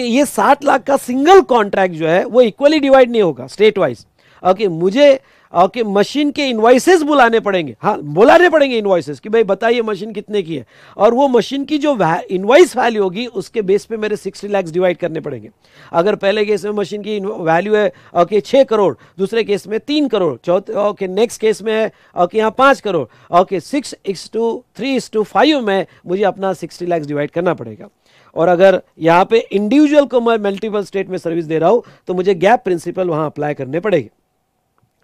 okay, ये साठ लाख का सिंगल कॉन्ट्रैक्ट जो है वो इक्वली डिवाइड नहीं होगा स्टेट वाइज ओके मुझे ओके मशीन के इन्वाइसेस बुलाने पड़ेंगे हाँ बुलाने पड़ेंगे इन्वाइसेस कि भाई बताइए मशीन कितने की है और वो मशीन की जो इन्वाइस वैल्यू होगी उसके बेस पे मेरे सिक्सटी लैक्स डिवाइड करने पड़ेंगे अगर पहले केस में मशीन की वैल्यू है ओके छः करोड़ दूसरे केस में तीन करोड़ चौथे ओके नेक्स्ट केस में है ओके यहाँ पाँच crore okay six is to three is to five में मुझे अपना सिक्सटी लैक्स डिवाइड करना पड़ेगा और अगर यहाँ पे इंडिविजुअल को मैं मल्टीपल स्टेट में सर्विस दे रहा हूँ तो मुझे गैप प्रिंसिपल वहाँ अप्लाई करने पड़ेगी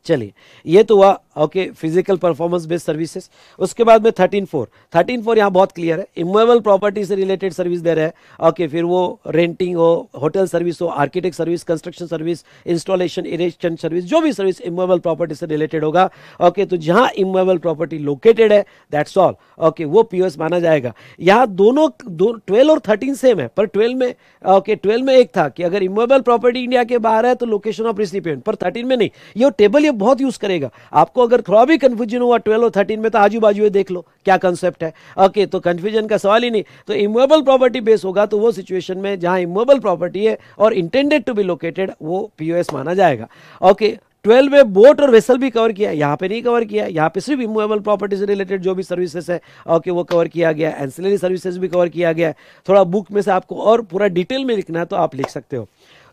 चलिए ये तो हुआ okay physical performance based services उसके बाद में थर्टीन फोर थर्टीन फोर यहाँ बहुत क्लियर है इमोएबल प्रॉपर्टी से रिलेटेड सर्विस दे रहे हैं ओके फिर वो रेंटिंग हो होटल सर्विस हो architect service construction service installation erection service जो भी सर्विस इमोएबल प्रॉपर्टी से रिलेटेड होगा ओके तो जहाँ इमोएबल प्रॉपर्टी लोकेटेड है दैट्स ऑल ओके वो पी माना जाएगा यहाँ दोनों दो, ट्वेल्व और थर्टीन सेम है पर ट्वेल्व में ओके ट्वेल्व में एक था कि अगर इमोएबल प्रॉपर्टी इंडिया के बाहर है तो लोकेशन ऑफ रिसिपियंट पर थर्टीन में नहीं ये टेबल लिए बहुत यूज करेगा आपको अगर थोड़ा भी कंफ्यूजन हुआ ट्वेल्व और थर्टीन में तो आजू बाजू देख लो क्या कंसेप्ट है ओके तो कंफ्यूजन का सवाल ही नहीं तो इमोबल प्रॉपर्टी बेस होगा तो वो सिचुएशन में जहां इमोबल प्रॉपर्टी है और इंटेंडेड टू बी लोकेटेड वो पीओएस माना जाएगा ओके ट्वेल्व में बोट और वेसल भी कवर किया यहाँ पे नहीं कवर किया यहाँ पे सिर्फ इमूवेबल प्रॉपर्टी से रिलेटेड जो भी सर्विसेज है ओके वो कवर किया गया एंसिलरी सर्विसेज भी कवर किया गया थोड़ा बुक में से आपको और पूरा डिटेल में लिखना है तो आप लिख सकते हो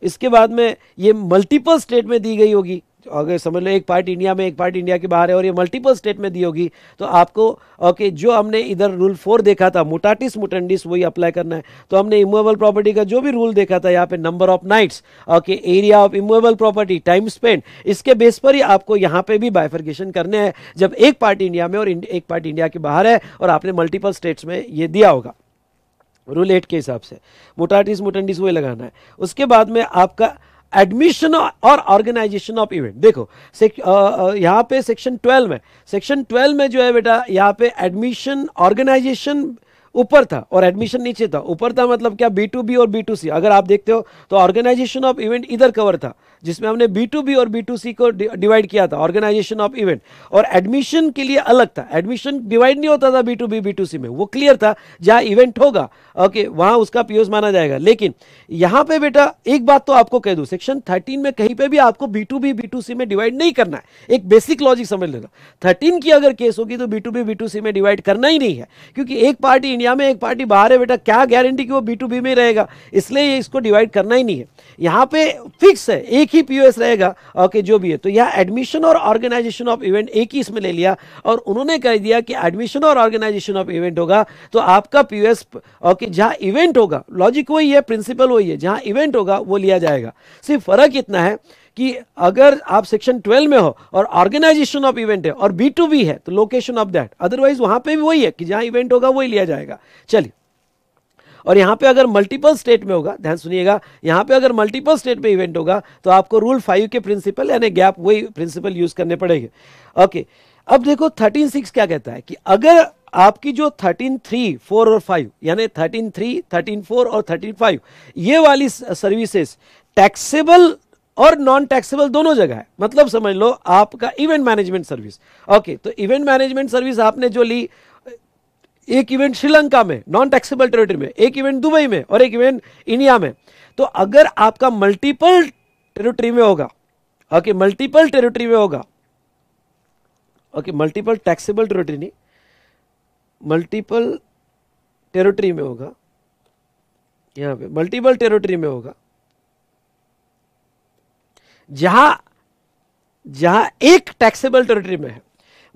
इसके बाद में ये मल्टीपल स्टेट में दी गई होगी अगर समझ लो एक पार्ट इंडिया में एक पार्ट इंडिया के बाहर है और ये मल्टीपल स्टेट में दी होगी तो आपको ओके जो हमने इधर रूल फोर देखा था मोटाटिस मोटेंडिस वही अप्लाई करना है तो हमने इमूवेबल प्रॉपर्टी का जो भी रूल देखा था यहाँ पे number of nights okay area of immovable property time spend इसके बेस पर ही आपको यहाँ पे भी बाइफर्गेशन करने हैं जब एक पार्ट इंडिया में और एक पार्ट इंडिया के बाहर है और आपने मल्टीपल स्टेट्स में ये दिया होगा रूल एट के हिसाब से मोटाटिस मोटेंडिस वही लगाना है उसके बाद में आपका एडमिशन और ऑर्गेनाइजेशन ऑफ इवेंट देखो uh, uh, यहाँ पे सेक्शन 12 में सेक्शन 12 में जो है बेटा यहाँ पे एडमिशन ऑर्गेनाइजेशन ऊपर था और एडमिशन नीचे था ऊपर था मतलब क्या बी टू बी और बी टू सी अगर आप देखते हो तो ऑर्गेनाइजेशन ऑफ इवेंट इधर कवर था जिसमें हमने बी टू बी और बी टू सी को डिवाइड किया था ऑर्गेनाइजेशन ऑफ इवेंट और एडमिशन के लिए अलग था एडमिशन डिवाइड नहीं होता था B to B B to C में वो क्लियर था जहां इवेंट होगा ओके वहां उसका पीओस माना जाएगा लेकिन यहां पे बेटा एक बात तो आपको कह दू सेक्शन थर्टीन में कहीं पर भी आपको B to B B to C में डिवाइड नहीं करना है एक बेसिक लॉजिक समझ लेना थर्टीन की अगर केस होगी तो B to B B to C में डिवाइड करना ही नहीं है क्योंकि एक पार्टी इंडिया में एक पार्टी बाहर है बेटा क्या गारंटी कि वो बी टू बी में रहेगा इसलिए इसको डिवाइड करना ही नहीं है यहां पर फिक्स है एक ही ही पीओएस रहेगा ओके जो भी है तो यह एडमिशन और ऑर्गेनाइजेशन ऑफ इवेंट एक ही इसमें ले लिया और उन्होंने कह दिया कि एडमिशन और ऑर्गेनाइजेशन ऑफ इवेंट होगा तो आपका पीओएस ओके जहां इवेंट होगा लॉजिक वही है प्रिंसिपल वही है जहां इवेंट होगा वो लिया जाएगा सिर्फ फर्क इतना है कि अगर आप सेक्शन 12 में हो और ऑर्गेनाइजेशन ऑफ इवेंट है और बी टू बी है तो लोकेशन ऑफ दैट अदरवाइज वहां पे भी वही है कि जहां इवेंट होगा वही लिया जाएगा चलिए और यहां पे अगर मल्टीपल स्टेट में होगा ध्यान सुनिएगा यहां पे अगर मल्टीपल स्टेट में इवेंट होगा तो आपको रूल फाइव के प्रिंसिपल यानी गैप वही प्रिंसिपल यूज करने पड़ेंगे ओके अब देखो थर्टीन सिक्स क्या कहता है कि अगर आपकी जो थर्टीन थ्री फोर और फाइव यानी थर्टीन थ्री थर्टीन फोर और थर्टीन फाइव ये वाली सर्विसेस टैक्सेबल और नॉन टैक्सेबल दोनों जगह है मतलब समझ लो आपका इवेंट मैनेजमेंट सर्विस ओके तो इवेंट मैनेजमेंट सर्विस आपने जो ली एक इवेंट श्रीलंका में नॉन टैक्सेबल टेरिटरी में एक इवेंट दुबई में और एक इवेंट इंडिया में तो अगर आपका मल्टीपल टेरिटरी में होगा ओके मल्टीपल टेरिटरी में होगा ओके मल्टीपल टैक्सेबल टेरिटरी नहीं मल्टीपल टेरिटरी में होगा यहां पे मल्टीपल टेरिटरी में होगा जहां जहां एक टैक्सेबल टेरिटरी में है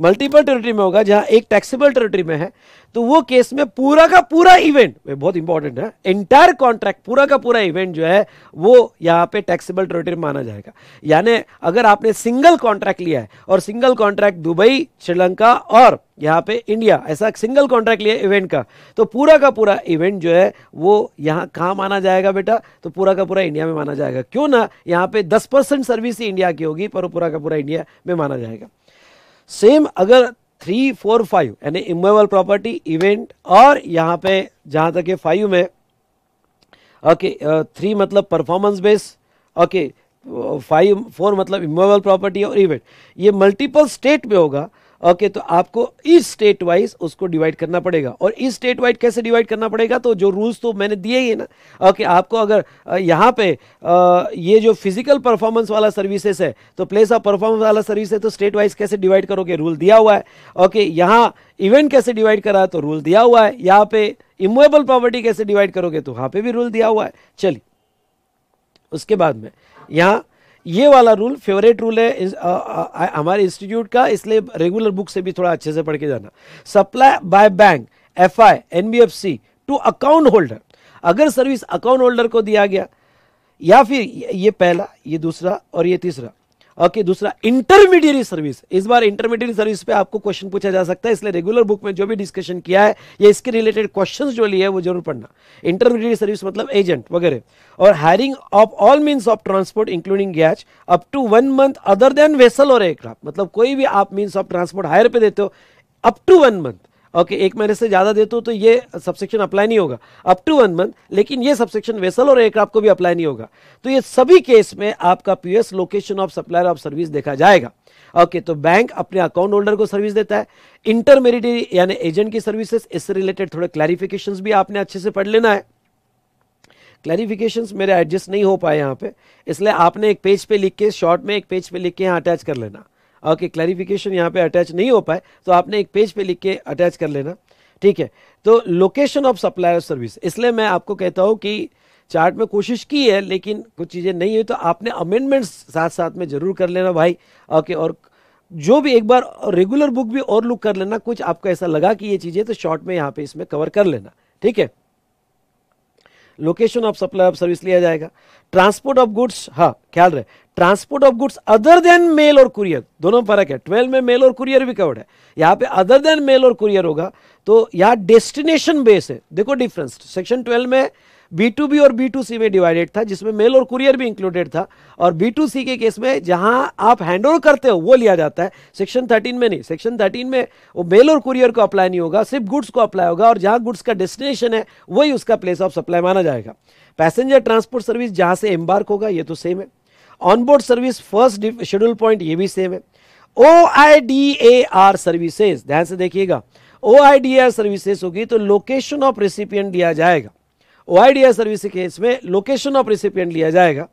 मल्टीपल टेरिटरी में होगा जहां एक टैक्सेबल टेरिटरी में है तो वो केस में पूरा का पूरा इवेंट बहुत इंपॉर्टेंट है एंटायर कॉन्ट्रैक्ट पूरा का पूरा इवेंट जो है वो यहाँ पे टैक्सेबल टेरिटरी माना जाएगा यानी अगर आपने सिंगल कॉन्ट्रैक्ट लिया है और सिंगल कॉन्ट्रैक्ट दुबई श्रीलंका और यहाँ पे इंडिया ऐसा सिंगल कॉन्ट्रैक्ट लिया इवेंट का तो पूरा का पूरा इवेंट जो है वो यहां कहाँ माना जाएगा बेटा तो पूरा का पूरा इंडिया में माना जाएगा क्यों ना यहाँ पे 10 परसेंट सर्विस ही इंडिया की होगी पर पूरा का पूरा इंडिया में माना जाएगा सेम अगर थ्री फोर फाइव यानी इमोएबल प्रॉपर्टी इवेंट और यहाँ पे जहाँ तक है फाइव में ओके थ्री uh, मतलब performance base okay five four मतलब इमोएबल प्रॉपर्टी और इवेंट ये मल्टीपल स्टेट में होगा ओके तो आपको इस स्टेट वाइज उसको डिवाइड करना पड़ेगा और इस स्टेट वाइज कैसे डिवाइड करना पड़ेगा तो जो रूल्स तो मैंने दिए ही है ना ओके आपको अगर यहाँ पे ये जो फिजिकल परफॉर्मेंस वाला सर्विसेज है तो प्लेस ऑफ परफॉर्मेंस वाला सर्विस है तो स्टेट वाइज कैसे डिवाइड करोगे रूल दिया हुआ है ओके यहाँ इवेंट कैसे डिवाइड करा तो रूल दिया हुआ है यहाँ पे इमोएबल प्रॉपर्टी कैसे डिवाइड करोगे तो वहाँ पे भी रूल दिया हुआ है चलिए उसके बाद में यहाँ ये वाला रूल फेवरेट रूल है इस, आ, आ, आ, हमारे इंस्टीट्यूट का इसलिए रेगुलर बुक से भी थोड़ा अच्छे से पढ़ के जाना supply by bank F I N B F C to account holder अगर सर्विस अकाउंट होल्डर को दिया गया या फिर ये पहला ये दूसरा और ये तीसरा ओके दूसरा इंटरमीडिएट सर्विस इस बार इंटरमीडिएट सर्विस पे आपको क्वेश्चन पूछा जा सकता है इसलिए रेगुलर बुक में जो भी डिस्कशन किया है या इसके रिलेटेड क्वेश्चन जो लिए वो जरूर पढ़ना इंटरमीडिएट सर्विस मतलब एजेंट वगैरह और hiring of all means of transport including गैच up to one month other than vessel और एयरक्राफ्ट मतलब कोई भी आप मीन्स ऑफ ट्रांसपोर्ट हायर पे देते हो up to one month okay एक महीने से ज़्यादा देते हो तो ये सबसेक्शन अप्लाई नहीं होगा अप टू वन मंथ लेकिन ये सबसेक्शन वेसल और एयरक्राफ्ट को भी अप्लाई नहीं होगा तो ये सभी केस में आपका P S location of supplier of service देखा जाएगा ओके okay, तो बैंक अपने अकाउंट होल्डर को सर्विस देता है इंटरमेरिटरी यानी एजेंट की सर्विसेज इससे रिलेटेड थोड़े क्लैरिफिकेशन भी आपने अच्छे से पढ़ लेना है क्लैरिफिकेशन मेरे एडजस्ट नहीं हो पाए यहां पे इसलिए आपने एक पेज पे लिख के शॉर्ट में एक पेज पे लिख के यहाँ अटैच कर लेना ओके क्लैरिफिकेशन यहाँ पे अटैच नहीं हो पाए तो आपने एक पेज पे लिख के अटैच कर लेना ठीक है तो लोकेशन ऑफ सप्लायर सर्विस इसलिए मैं आपको कहता हूँ कि चार्ट में कोशिश की है लेकिन कुछ चीज़ें नहीं हुई तो आपने अमेंडमेंट्स साथ साथ में ज़रूर कर लेना भाई ओके और जो भी एक बार रेगुलर बुक भी और लुक कर लेना कुछ आपको ऐसा लगा कि ये चीज़ें तो शॉर्ट में यहाँ पे इसमें कवर कर लेना ठीक है location of supply of service लिया जाएगा ट्रांसपोर्ट ऑफ गुड्स हाँ ख्याल रहे transport of goods other than mail और कुरियर दोनों फर्क है ट्वेल्व में मेल और कुरियर भी कवर्ड है यहाँ पे अदर देन मेल और कुरियर होगा तो यहाँ डेस्टिनेशन बेस है देखो डिफरेंस सेक्शन ट्वेल्व में बी टू बी और बी टू सी में डिवाइडेड था जिसमें मेल और कुरियर भी इंक्लूडेड था और बी टू सी के केस में जहां आप हैंड ओवर करते हो वो लिया जाता है सेक्शन थर्टीन में नहीं सेक्शन थर्टीन में वो मेल और कुरियर को अप्लाई नहीं होगा सिर्फ गुड्स को अप्लाई होगा और जहां गुड्स का डेस्टिनेशन है वही उसका प्लेस ऑफ सप्लाई माना जाएगा पैसेंजर ट्रांसपोर्ट सर्विस जहां से एम्बार्क होगा ये तो सेम है onboard service first schedule point ये भी सेम है O I D A R services ध्यान से देखिएगा O I D R services होगी तो लोकेशन ऑफ रेसिपियंट लिया जाएगा O I D R service case में लोकेशन ऑफ रेसिपियंट लिया जाएगा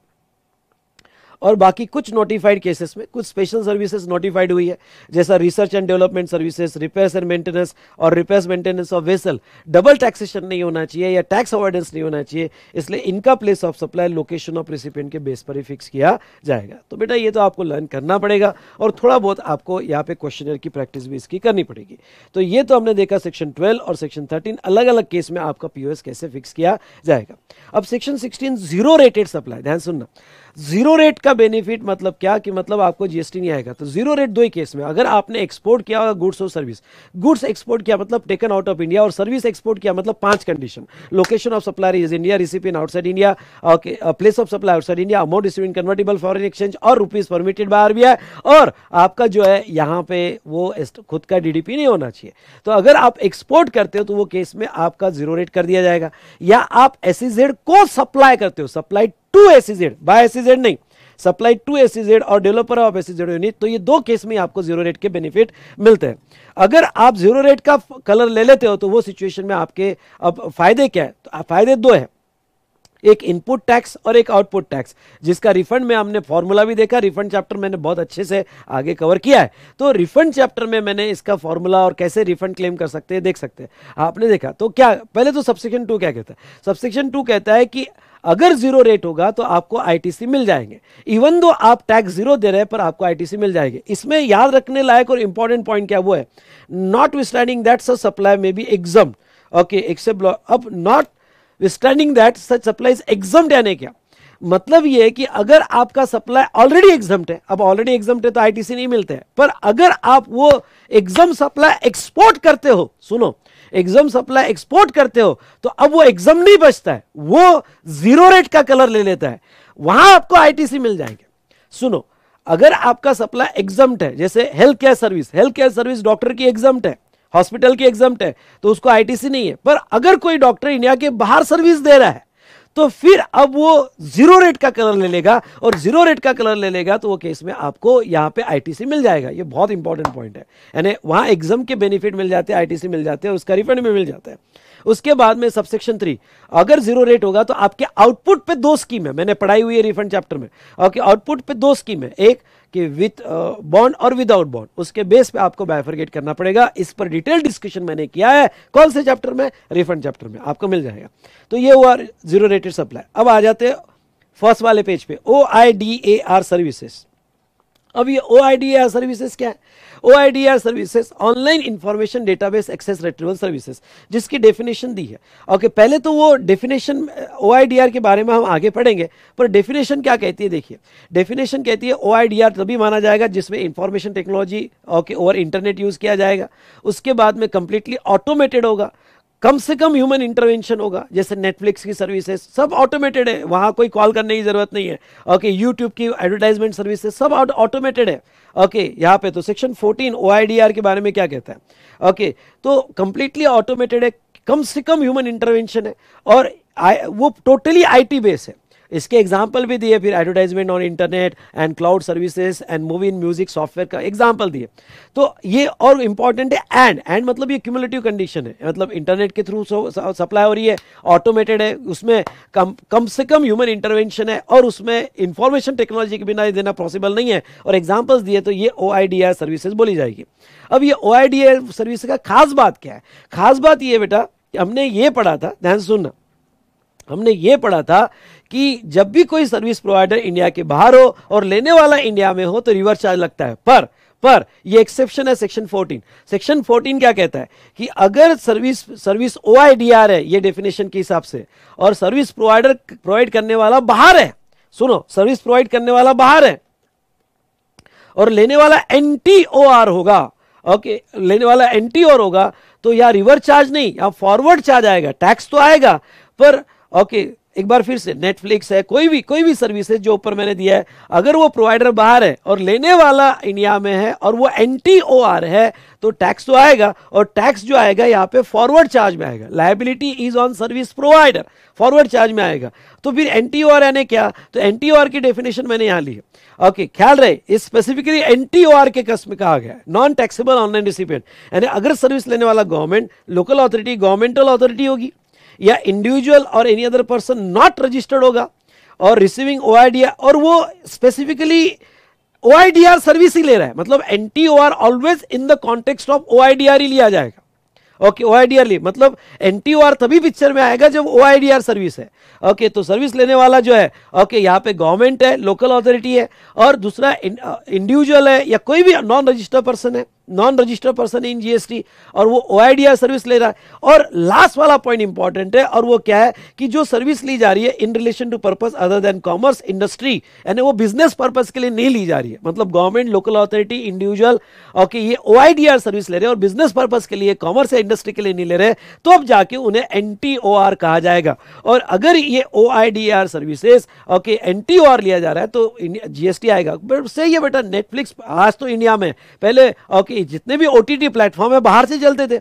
और बाकी कुछ नोटिफाइड केसेस में कुछ स्पेशल सर्विसेज नोटिफाइड हुई है जैसा research and development services repairs and maintenance और repairs maintenance of vessel double taxation नहीं होना चाहिए या टैक्स अवॉइडेंस नहीं होना चाहिए इसलिए इनका place of supply location of recipient के बेस पर ही फिक्स किया जाएगा तो बेटा ये तो आपको लर्न करना पड़ेगा और थोड़ा बहुत आपको यहाँ पे क्वेश्चन की प्रैक्टिस भी इसकी करनी पड़ेगी तो ये तो हमने देखा सेक्शन ट्वेल्व और सेक्शन थर्टीन अलग अलग केस में आपका पीओएस कैसे फिक्स किया जाएगा अब section sixteen zero rated supply ध्यान सुनना जीरो रेट का बेनिफिट मतलब क्या कि मतलब आपको जीएसटी नहीं आएगा तो जीरो रेट दो ही केस में अगर आपने एक्सपोर्ट किया होगा गुड्स और सर्विस गुड्स एक्सपोर्ट किया मतलब टेकन आउट ऑफ इंडिया और सर्विस एक्सपोर्ट किया मतलब पांच condition location of supplier is India recipient outside India place of supply outside India amount receiving convertible foreign exchange और रुपीज परमिटेड बाय आरबीआई और आपका जो है यहाँ पे वो खुद का डीडीपी नहीं होना चाहिए तो अगर आप एक्सपोर्ट करते हो तो वो केस में आपका जीरो रेट कर दिया जाएगा या आप एस e को सप्लाई करते हो supply to SEZ by SEZ नहीं सप्लाई टू एसीजेड और डेवलपर ऑफ एसीजेड यूनिट तो ये दो केस में आपको जीरो रेट के बेनिफिट मिलते हैं अगर आप जीरो रेट का कलर ले लेते हो तो वो सिचुएशन में आपके अब फायदे क्या है तो फायदे दो है एक इनपुट टैक्स और एक आउटपुट टैक्स जिसका रिफंड में हमने फॉर्मूला भी देखा रिफंड चैप्टर मैंने बहुत अच्छे से आगे कवर किया है तो रिफंड चैप्टर में मैंने इसका फॉर्मूला और कैसे रिफंड क्लेम कर सकते हैं देख सकते हैं आपने देखा तो क्या पहले तो सब्सिक्शन टू क्या कहता है सब्सिक्शन टू कहता है कि अगर जीरो रेट होगा तो आपको आईटीसी मिल जाएंगे इवन दो आप टैक्स जीरो दे रहे हैं पर आपको आईटीसी मिल जाएंगे इसमें याद रखने लायक और इंपॉर्टेंट पॉइंट क्या वो है notwithstanding that supply may be exempt okay except अब notwithstanding that such supply is यानी क्या मतलब यह है कि अगर आपका सप्लाई ऑलरेडी एग्जाम्ट है अब ऑलरेडी एग्जाम्ट है तो आईटीसी नहीं मिलते हैं पर अगर आप वो एग्जाम सप्लाई एक्सपोर्ट करते हो सुनो एग्जाम सप्लाई एक्सपोर्ट करते हो तो अब वो एग्जाम नहीं बचता है वो जीरो रेट का कलर ले लेता है वहां आपको आईटीसी मिल जाएंगे सुनो अगर आपका सप्लाई एग्जाम्ट है जैसे health care service health care service doctor की एग्जाम है हॉस्पिटल की एग्जाम है तो उसको आईटीसी नहीं है पर अगर कोई डॉक्टर इंडिया के बाहर सर्विस दे रहा है तो फिर अब वो जीरो रेट का कलर ले लेगा और जीरो रेट का कलर ले लेगा तो वो केस में आपको यहां पे आईटीसी मिल जाएगा ये बहुत इंपॉर्टेंट पॉइंट है यानी वहां एग्जाम के बेनिफिट मिल जाते हैं आईटीसी मिल जाते हैं उसका रिफंड भी मिल जाता है उसके बाद में सबसेक्शन थ्री अगर जीरो रेट होगा तो आपके आउटपुट पे दो स्कीम है मैंने पढ़ाई हुई है रिफंड चैप्टर में आउटपुट पे दो स्कीम है एक कि विथ बॉन्ड और विदाउट बॉन्ड उसके बेस पे आपको बायफर्गेट करना पड़ेगा इस पर डिटेल डिस्कशन मैंने किया है कौन से चैप्टर में रिफंड चैप्टर में आपको मिल जाएगा तो ये हुआ जीरो रेटेड सप्लाई अब आ जाते हैं फर्स्ट वाले पेज पे O I D A R services अब ये ओ आई सर्विसेज क्या है O I services online information database access retrieval services जिसकी डेफिनेशन दी है ओके पहले तो वो डेफिनेशन ओ के बारे में हम आगे पढ़ेंगे पर डेफिनेशन क्या कहती है देखिए डेफिनेशन कहती है ओ आई तभी माना जाएगा जिसमें information technology okay over internet use किया जाएगा उसके बाद में कंप्लीटली ऑटोमेटेड होगा कम से कम ह्यूमन इंटरवेंशन होगा जैसे नेटफ्लिक्स की सर्विसेज सब ऑटोमेटेड है वहाँ कोई कॉल करने की ज़रूरत नहीं है ओके यूट्यूब की एडवर्टाइजमेंट सर्विसेज सब ऑटोमेटेड है ओके यहाँ पे तो सेक्शन 14 ओ के बारे में क्या कहता है ओके तो कम्प्लीटली ऑटोमेटेड है कम से कम ह्यूमन इंटरवेंशन है और वो टोटली आई बेस है इसके एग्जाम्पल भी दिए फिर advertisement on internet and cloud services and movie in music software का एग्जाम्पल दिए तो ये और इंपॉर्टेंट है एंड एंड मतलब ये क्यूमुलेटिव कंडीशन है मतलब इंटरनेट के थ्रू सप्लाई हो रही है ऑटोमेटेड है उसमें कम कम से कम ह्यूमन इंटरवेंशन है और उसमें इंफॉर्मेशन टेक्नोलॉजी के बिना देना पॉसिबल नहीं है और एग्जाम्पल्स दिए तो ये ओ सर्विसेज बोली जाएगी अब ये ओ सर्विस का खास बात क्या है खास बात ये बेटा हमने ये पढ़ा था ध्यान सुनना हमने ये पढ़ा था कि जब भी कोई सर्विस प्रोवाइडर इंडिया के बाहर हो और लेने वाला इंडिया में हो तो रिवर्स चार्ज लगता है पर पर ये एक्सेप्शन है सेक्शन 14 सेक्शन 14 क्या कहता है कि अगर सर्विस सर्विस ओ है ये डेफिनेशन के हिसाब से और सर्विस प्रोवाइडर प्रोवाइड करने वाला बाहर है सुनो सर्विस प्रोवाइड करने वाला बाहर है और लेने वाला एन होगा ओके लेने वाला एन होगा तो यहाँ रिवर्स चार्ज नहीं यहाँ फॉरवर्ड चार्ज आएगा टैक्स तो आएगा पर ओके एक बार फिर से नेटफ्लिक्स है कोई भी कोई भी सर्विसेज जो ऊपर मैंने दिया है अगर वो प्रोवाइडर बाहर है और लेने वाला इंडिया में है और वो एन टी ओ आर है तो टैक्स तो आएगा और टैक्स जो आएगा यहाँ पे फॉरवर्ड चार्ज में आएगा liability is on service provider forward charge में आएगा तो फिर एन टी ओ आर यानी क्या तो एन टी ओ आर की डेफिनेशन मैंने यहाँ ली है ओके ख्याल रहे इस specifically N T O R के कस्म कहा गया नॉन टैक्सेबल ऑनलाइन रिसिपियंट यानी अगर सर्विस लेने वाला government local authority governmental authority होगी या इंडिविजुअल और any other person not registered होगा और रिसीविंग ओ और वो स्पेसिफिकली ओ सर्विस ही ले रहा है मतलब N T always in the context of O ही लिया जाएगा ओके ओ आई ली मतलब एन टी तभी पिक्चर में आएगा जब ओ आई सर्विस है ओके okay, तो सर्विस लेने वाला जो है ओके okay, यहाँ पे गवर्नमेंट है लोकल अथॉरिटी है और दूसरा इंडिविजुअल uh, है या कोई भी नॉन रजिस्टर्ड पर्सन है non registered person in GST और वो ओ सर्विस ले रहा है और लास्ट वाला पॉइंट इंपॉर्टेंट है और वो क्या है कि जो सर्विस ली जा रही है in relation to purpose other than commerce industry यानी वो बिजनेस पर्पस के लिए नहीं ली जा रही है मतलब government local authority individual okay ये ओ सर्विस ले रहे हैं और बिजनेस पर्पज के लिए कॉमर्स या इंडस्ट्री के लिए नहीं ले रहे तो अब जाके उन्हें एन कहा जाएगा और अगर ये ओ सर्विसेज ओके एन लिया जा रहा है तो जीएसटी आएगा सही है बेटा नेटफ्लिक्स आज तो इंडिया में पहले ओके जितने भी ओटीटी प्लेटफॉर्म है बाहर से चलते थे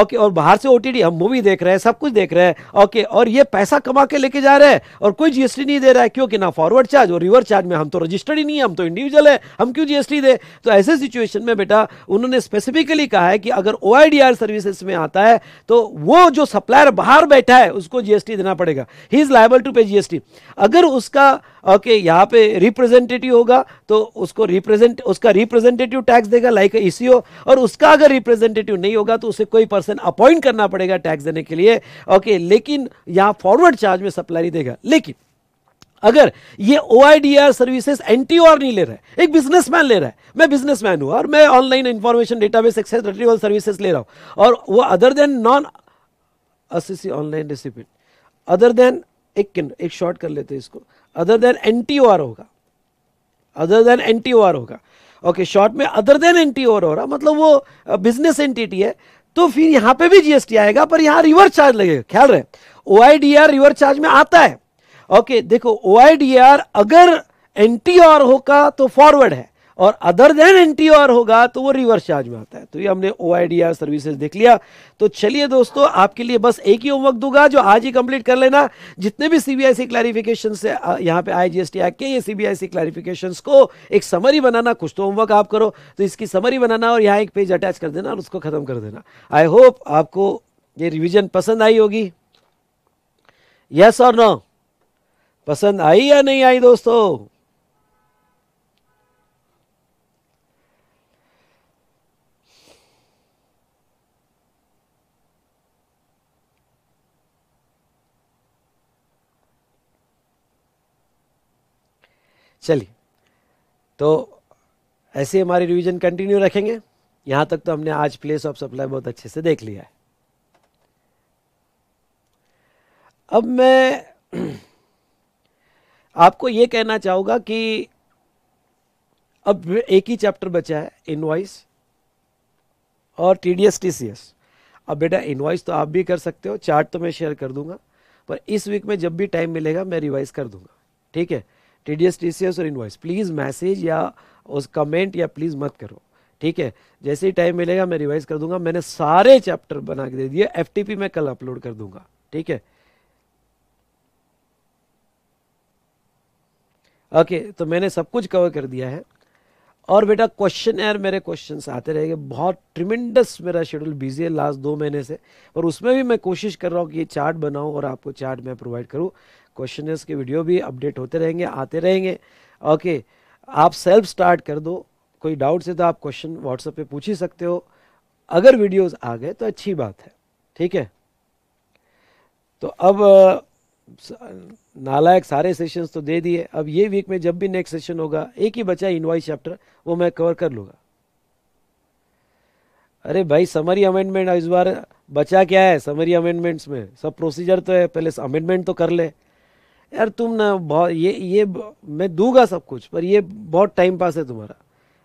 ओके और बाहर से ओ हम मूवी देख रहे हैं सब कुछ देख रहे हैं ओके और ये पैसा कमा के लेके जा रहे हैं और कोई जीएसटी नहीं दे रहा है क्योंकि ना फॉरवर्ड चार्ज और रिवर्स चार्ज में हम तो रजिस्टर्ड ही नहीं है हम तो इंडिविजुअल है हम क्यों जीएसटी दे तो ऐसे सिचुएशन में बेटा उन्होंने स्पेसिफिकली कहा है कि अगर ओ सर्विसेस में आता है तो वो जो सप्लायर बाहर बैठा है उसको जीएसटी देना पड़ेगा he is liable to pay GST अगर उसका ओके okay, यहाँ पे रिप्रेजेंटेटिव होगा तो उसको रिप्रेजेंट उसका रिप्रेजेंटेटिव टैक्स देगा लाइक ए e और उसका अगर रिप्रेजेंटेटिव नहीं होगा तो उसे कोई पर्सन पर्सन अपॉइंट करना पड़ेगा टैक्स देने के लिए ओके लेकिन यहां फॉरवर्ड चार्ज में सप्लाई नहीं देगा लेकिन अगर ये O I D R N T O R नहीं ले रहा है एक बिजनेसमैन ले रहा है मैं बिजनेसमैन हूं और मैं online information database access retrieval services ले रहा हूं और वो अदर देन नॉन असिसी ऑनलाइन रेसिपिट अदर देन एक एक शॉर्ट कर लेते हैं इसको other than N T O R होगा other than N T O R होगा ओके शॉर्ट में other than N T O R हो रहा मतलब वो बिजनेस एंटिटी है तो फिर यहां पे भी जीएसटी आएगा पर यहां रिवर्स चार्ज लगेगा ख्याल रहे O I D R reverse charge में आता है ओके देखो ओ आई डी आर अगर एन टी होगा तो फॉरवर्ड है और अदर देन एन होगा तो वो रिवर्स चार्ज में आता है तो ये हमने ओ आई सर्विसेज देख लिया तो चलिए दोस्तों आपके लिए बस एक ही होमवर्क दूंगा जो आज ही कंप्लीट कर लेना जितने भी सीबीआईसी क्लैरिफिकेशन से यहाँ पे आई जी एक्ट के ये सीबीआईसी क्लैरिफिकेशन को एक समरी बनाना कुछ तो होमवर्क आप करो तो इसकी समरी बनाना और यहाँ एक पेज अटैच कर देना और उसको ख़त्म कर देना आई होप आपको ये रिविजन पसंद आई होगी यस और नो पसंद आई या नहीं आई दोस्तों चलिए तो ऐसे हमारी रिवीजन कंटिन्यू रखेंगे यहां तक तो हमने आज प्लेस ऑफ सप्लाई बहुत अच्छे से देख लिया है अब मैं आपको यह कहना चाहूंगा कि अब एक ही चैप्टर बचा है इनवाइस और T D S T C S अब बेटा इनवाइस तो आप भी कर सकते हो चार्ट तो मैं शेयर कर दूंगा पर इस वीक में जब भी टाइम मिलेगा मैं रिवाइज कर दूंगा ठीक है T D S T C S और इन्वाइस प्लीज़ मैसेज या उस कमेंट या प्लीज़ मत करो ठीक है जैसे ही टाइम मिलेगा मैं रिवाइज कर दूंगा मैंने सारे चैप्टर बना के दे दिए एफ टी पी मैं कल अपलोड कर दूंगा ठीक है ओके तो मैंने सब कुछ कवर कर दिया है और बेटा क्वेश्चन यार मेरे क्वेश्चन आते रहेंगे बहुत ट्रिमेंडस मेरा शेड्यूल बिजी है लास्ट दो महीने से और उसमें भी मैं कोशिश कर रहा हूँ कि ये चार्ट बनाऊँ और आपको चार्ट मैं प्रोवाइड करूँ क्वेश्चन के वीडियो भी अपडेट होते रहेंगे आते रहेंगे ओके आप सेल्फ स्टार्ट कर दो कोई डाउट से तो आप क्वेश्चन व्हाट्सएप पे पूछ ही सकते हो अगर वीडियोस आ गए तो अच्छी बात है ठीक है तो अब नालायक सारे सेशंस तो दे दिए अब ये वीक में जब भी नेक्स्ट सेशन होगा एक ही बचा इनवाइस चैप्टर वो मैं कवर कर लूँगा अरे भाई समरी अमेंडमेंट इस बार बचा क्या है समरी अमेंडमेंट्स में सब प्रोसीजर तो है पहले अमेंडमेंट तो कर ले यार तुम ना बहुत ये ये मैं दूंगा सब कुछ पर ये बहुत टाइम पास है तुम्हारा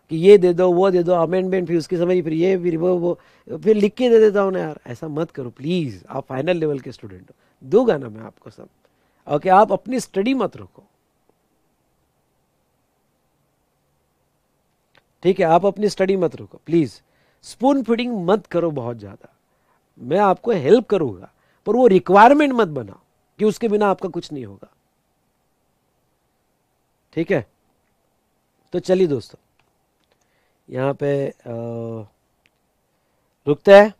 कि ये दे दो वो दे दो अमेंडमेंट फिर उसकी समझ फिर ये फिर वो वो फिर लिख के दे देता हूँ ना यार ऐसा मत करो प्लीज़ आप फाइनल लेवल के स्टूडेंट हो दूंगा ना मैं आपको सब ओके आप अपनी स्टडी मत रोको ठीक है आप अपनी स्टडी मत रोको प्लीज़ स्पून फीडिंग मत करो बहुत ज़्यादा मैं आपको हेल्प करूंगा पर वो रिक्वायरमेंट मत बनाओ कि उसके बिना आपका कुछ नहीं होगा ठीक है तो चलिए दोस्तों यहाँ पे रुकते हैं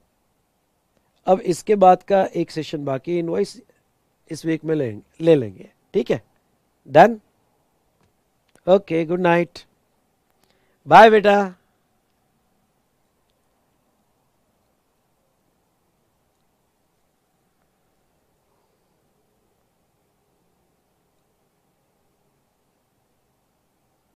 अब इसके बाद का एक सेशन बाकी इनवाइस इस वीक में ले लेंगे ठीक है done okay good night bye बेटा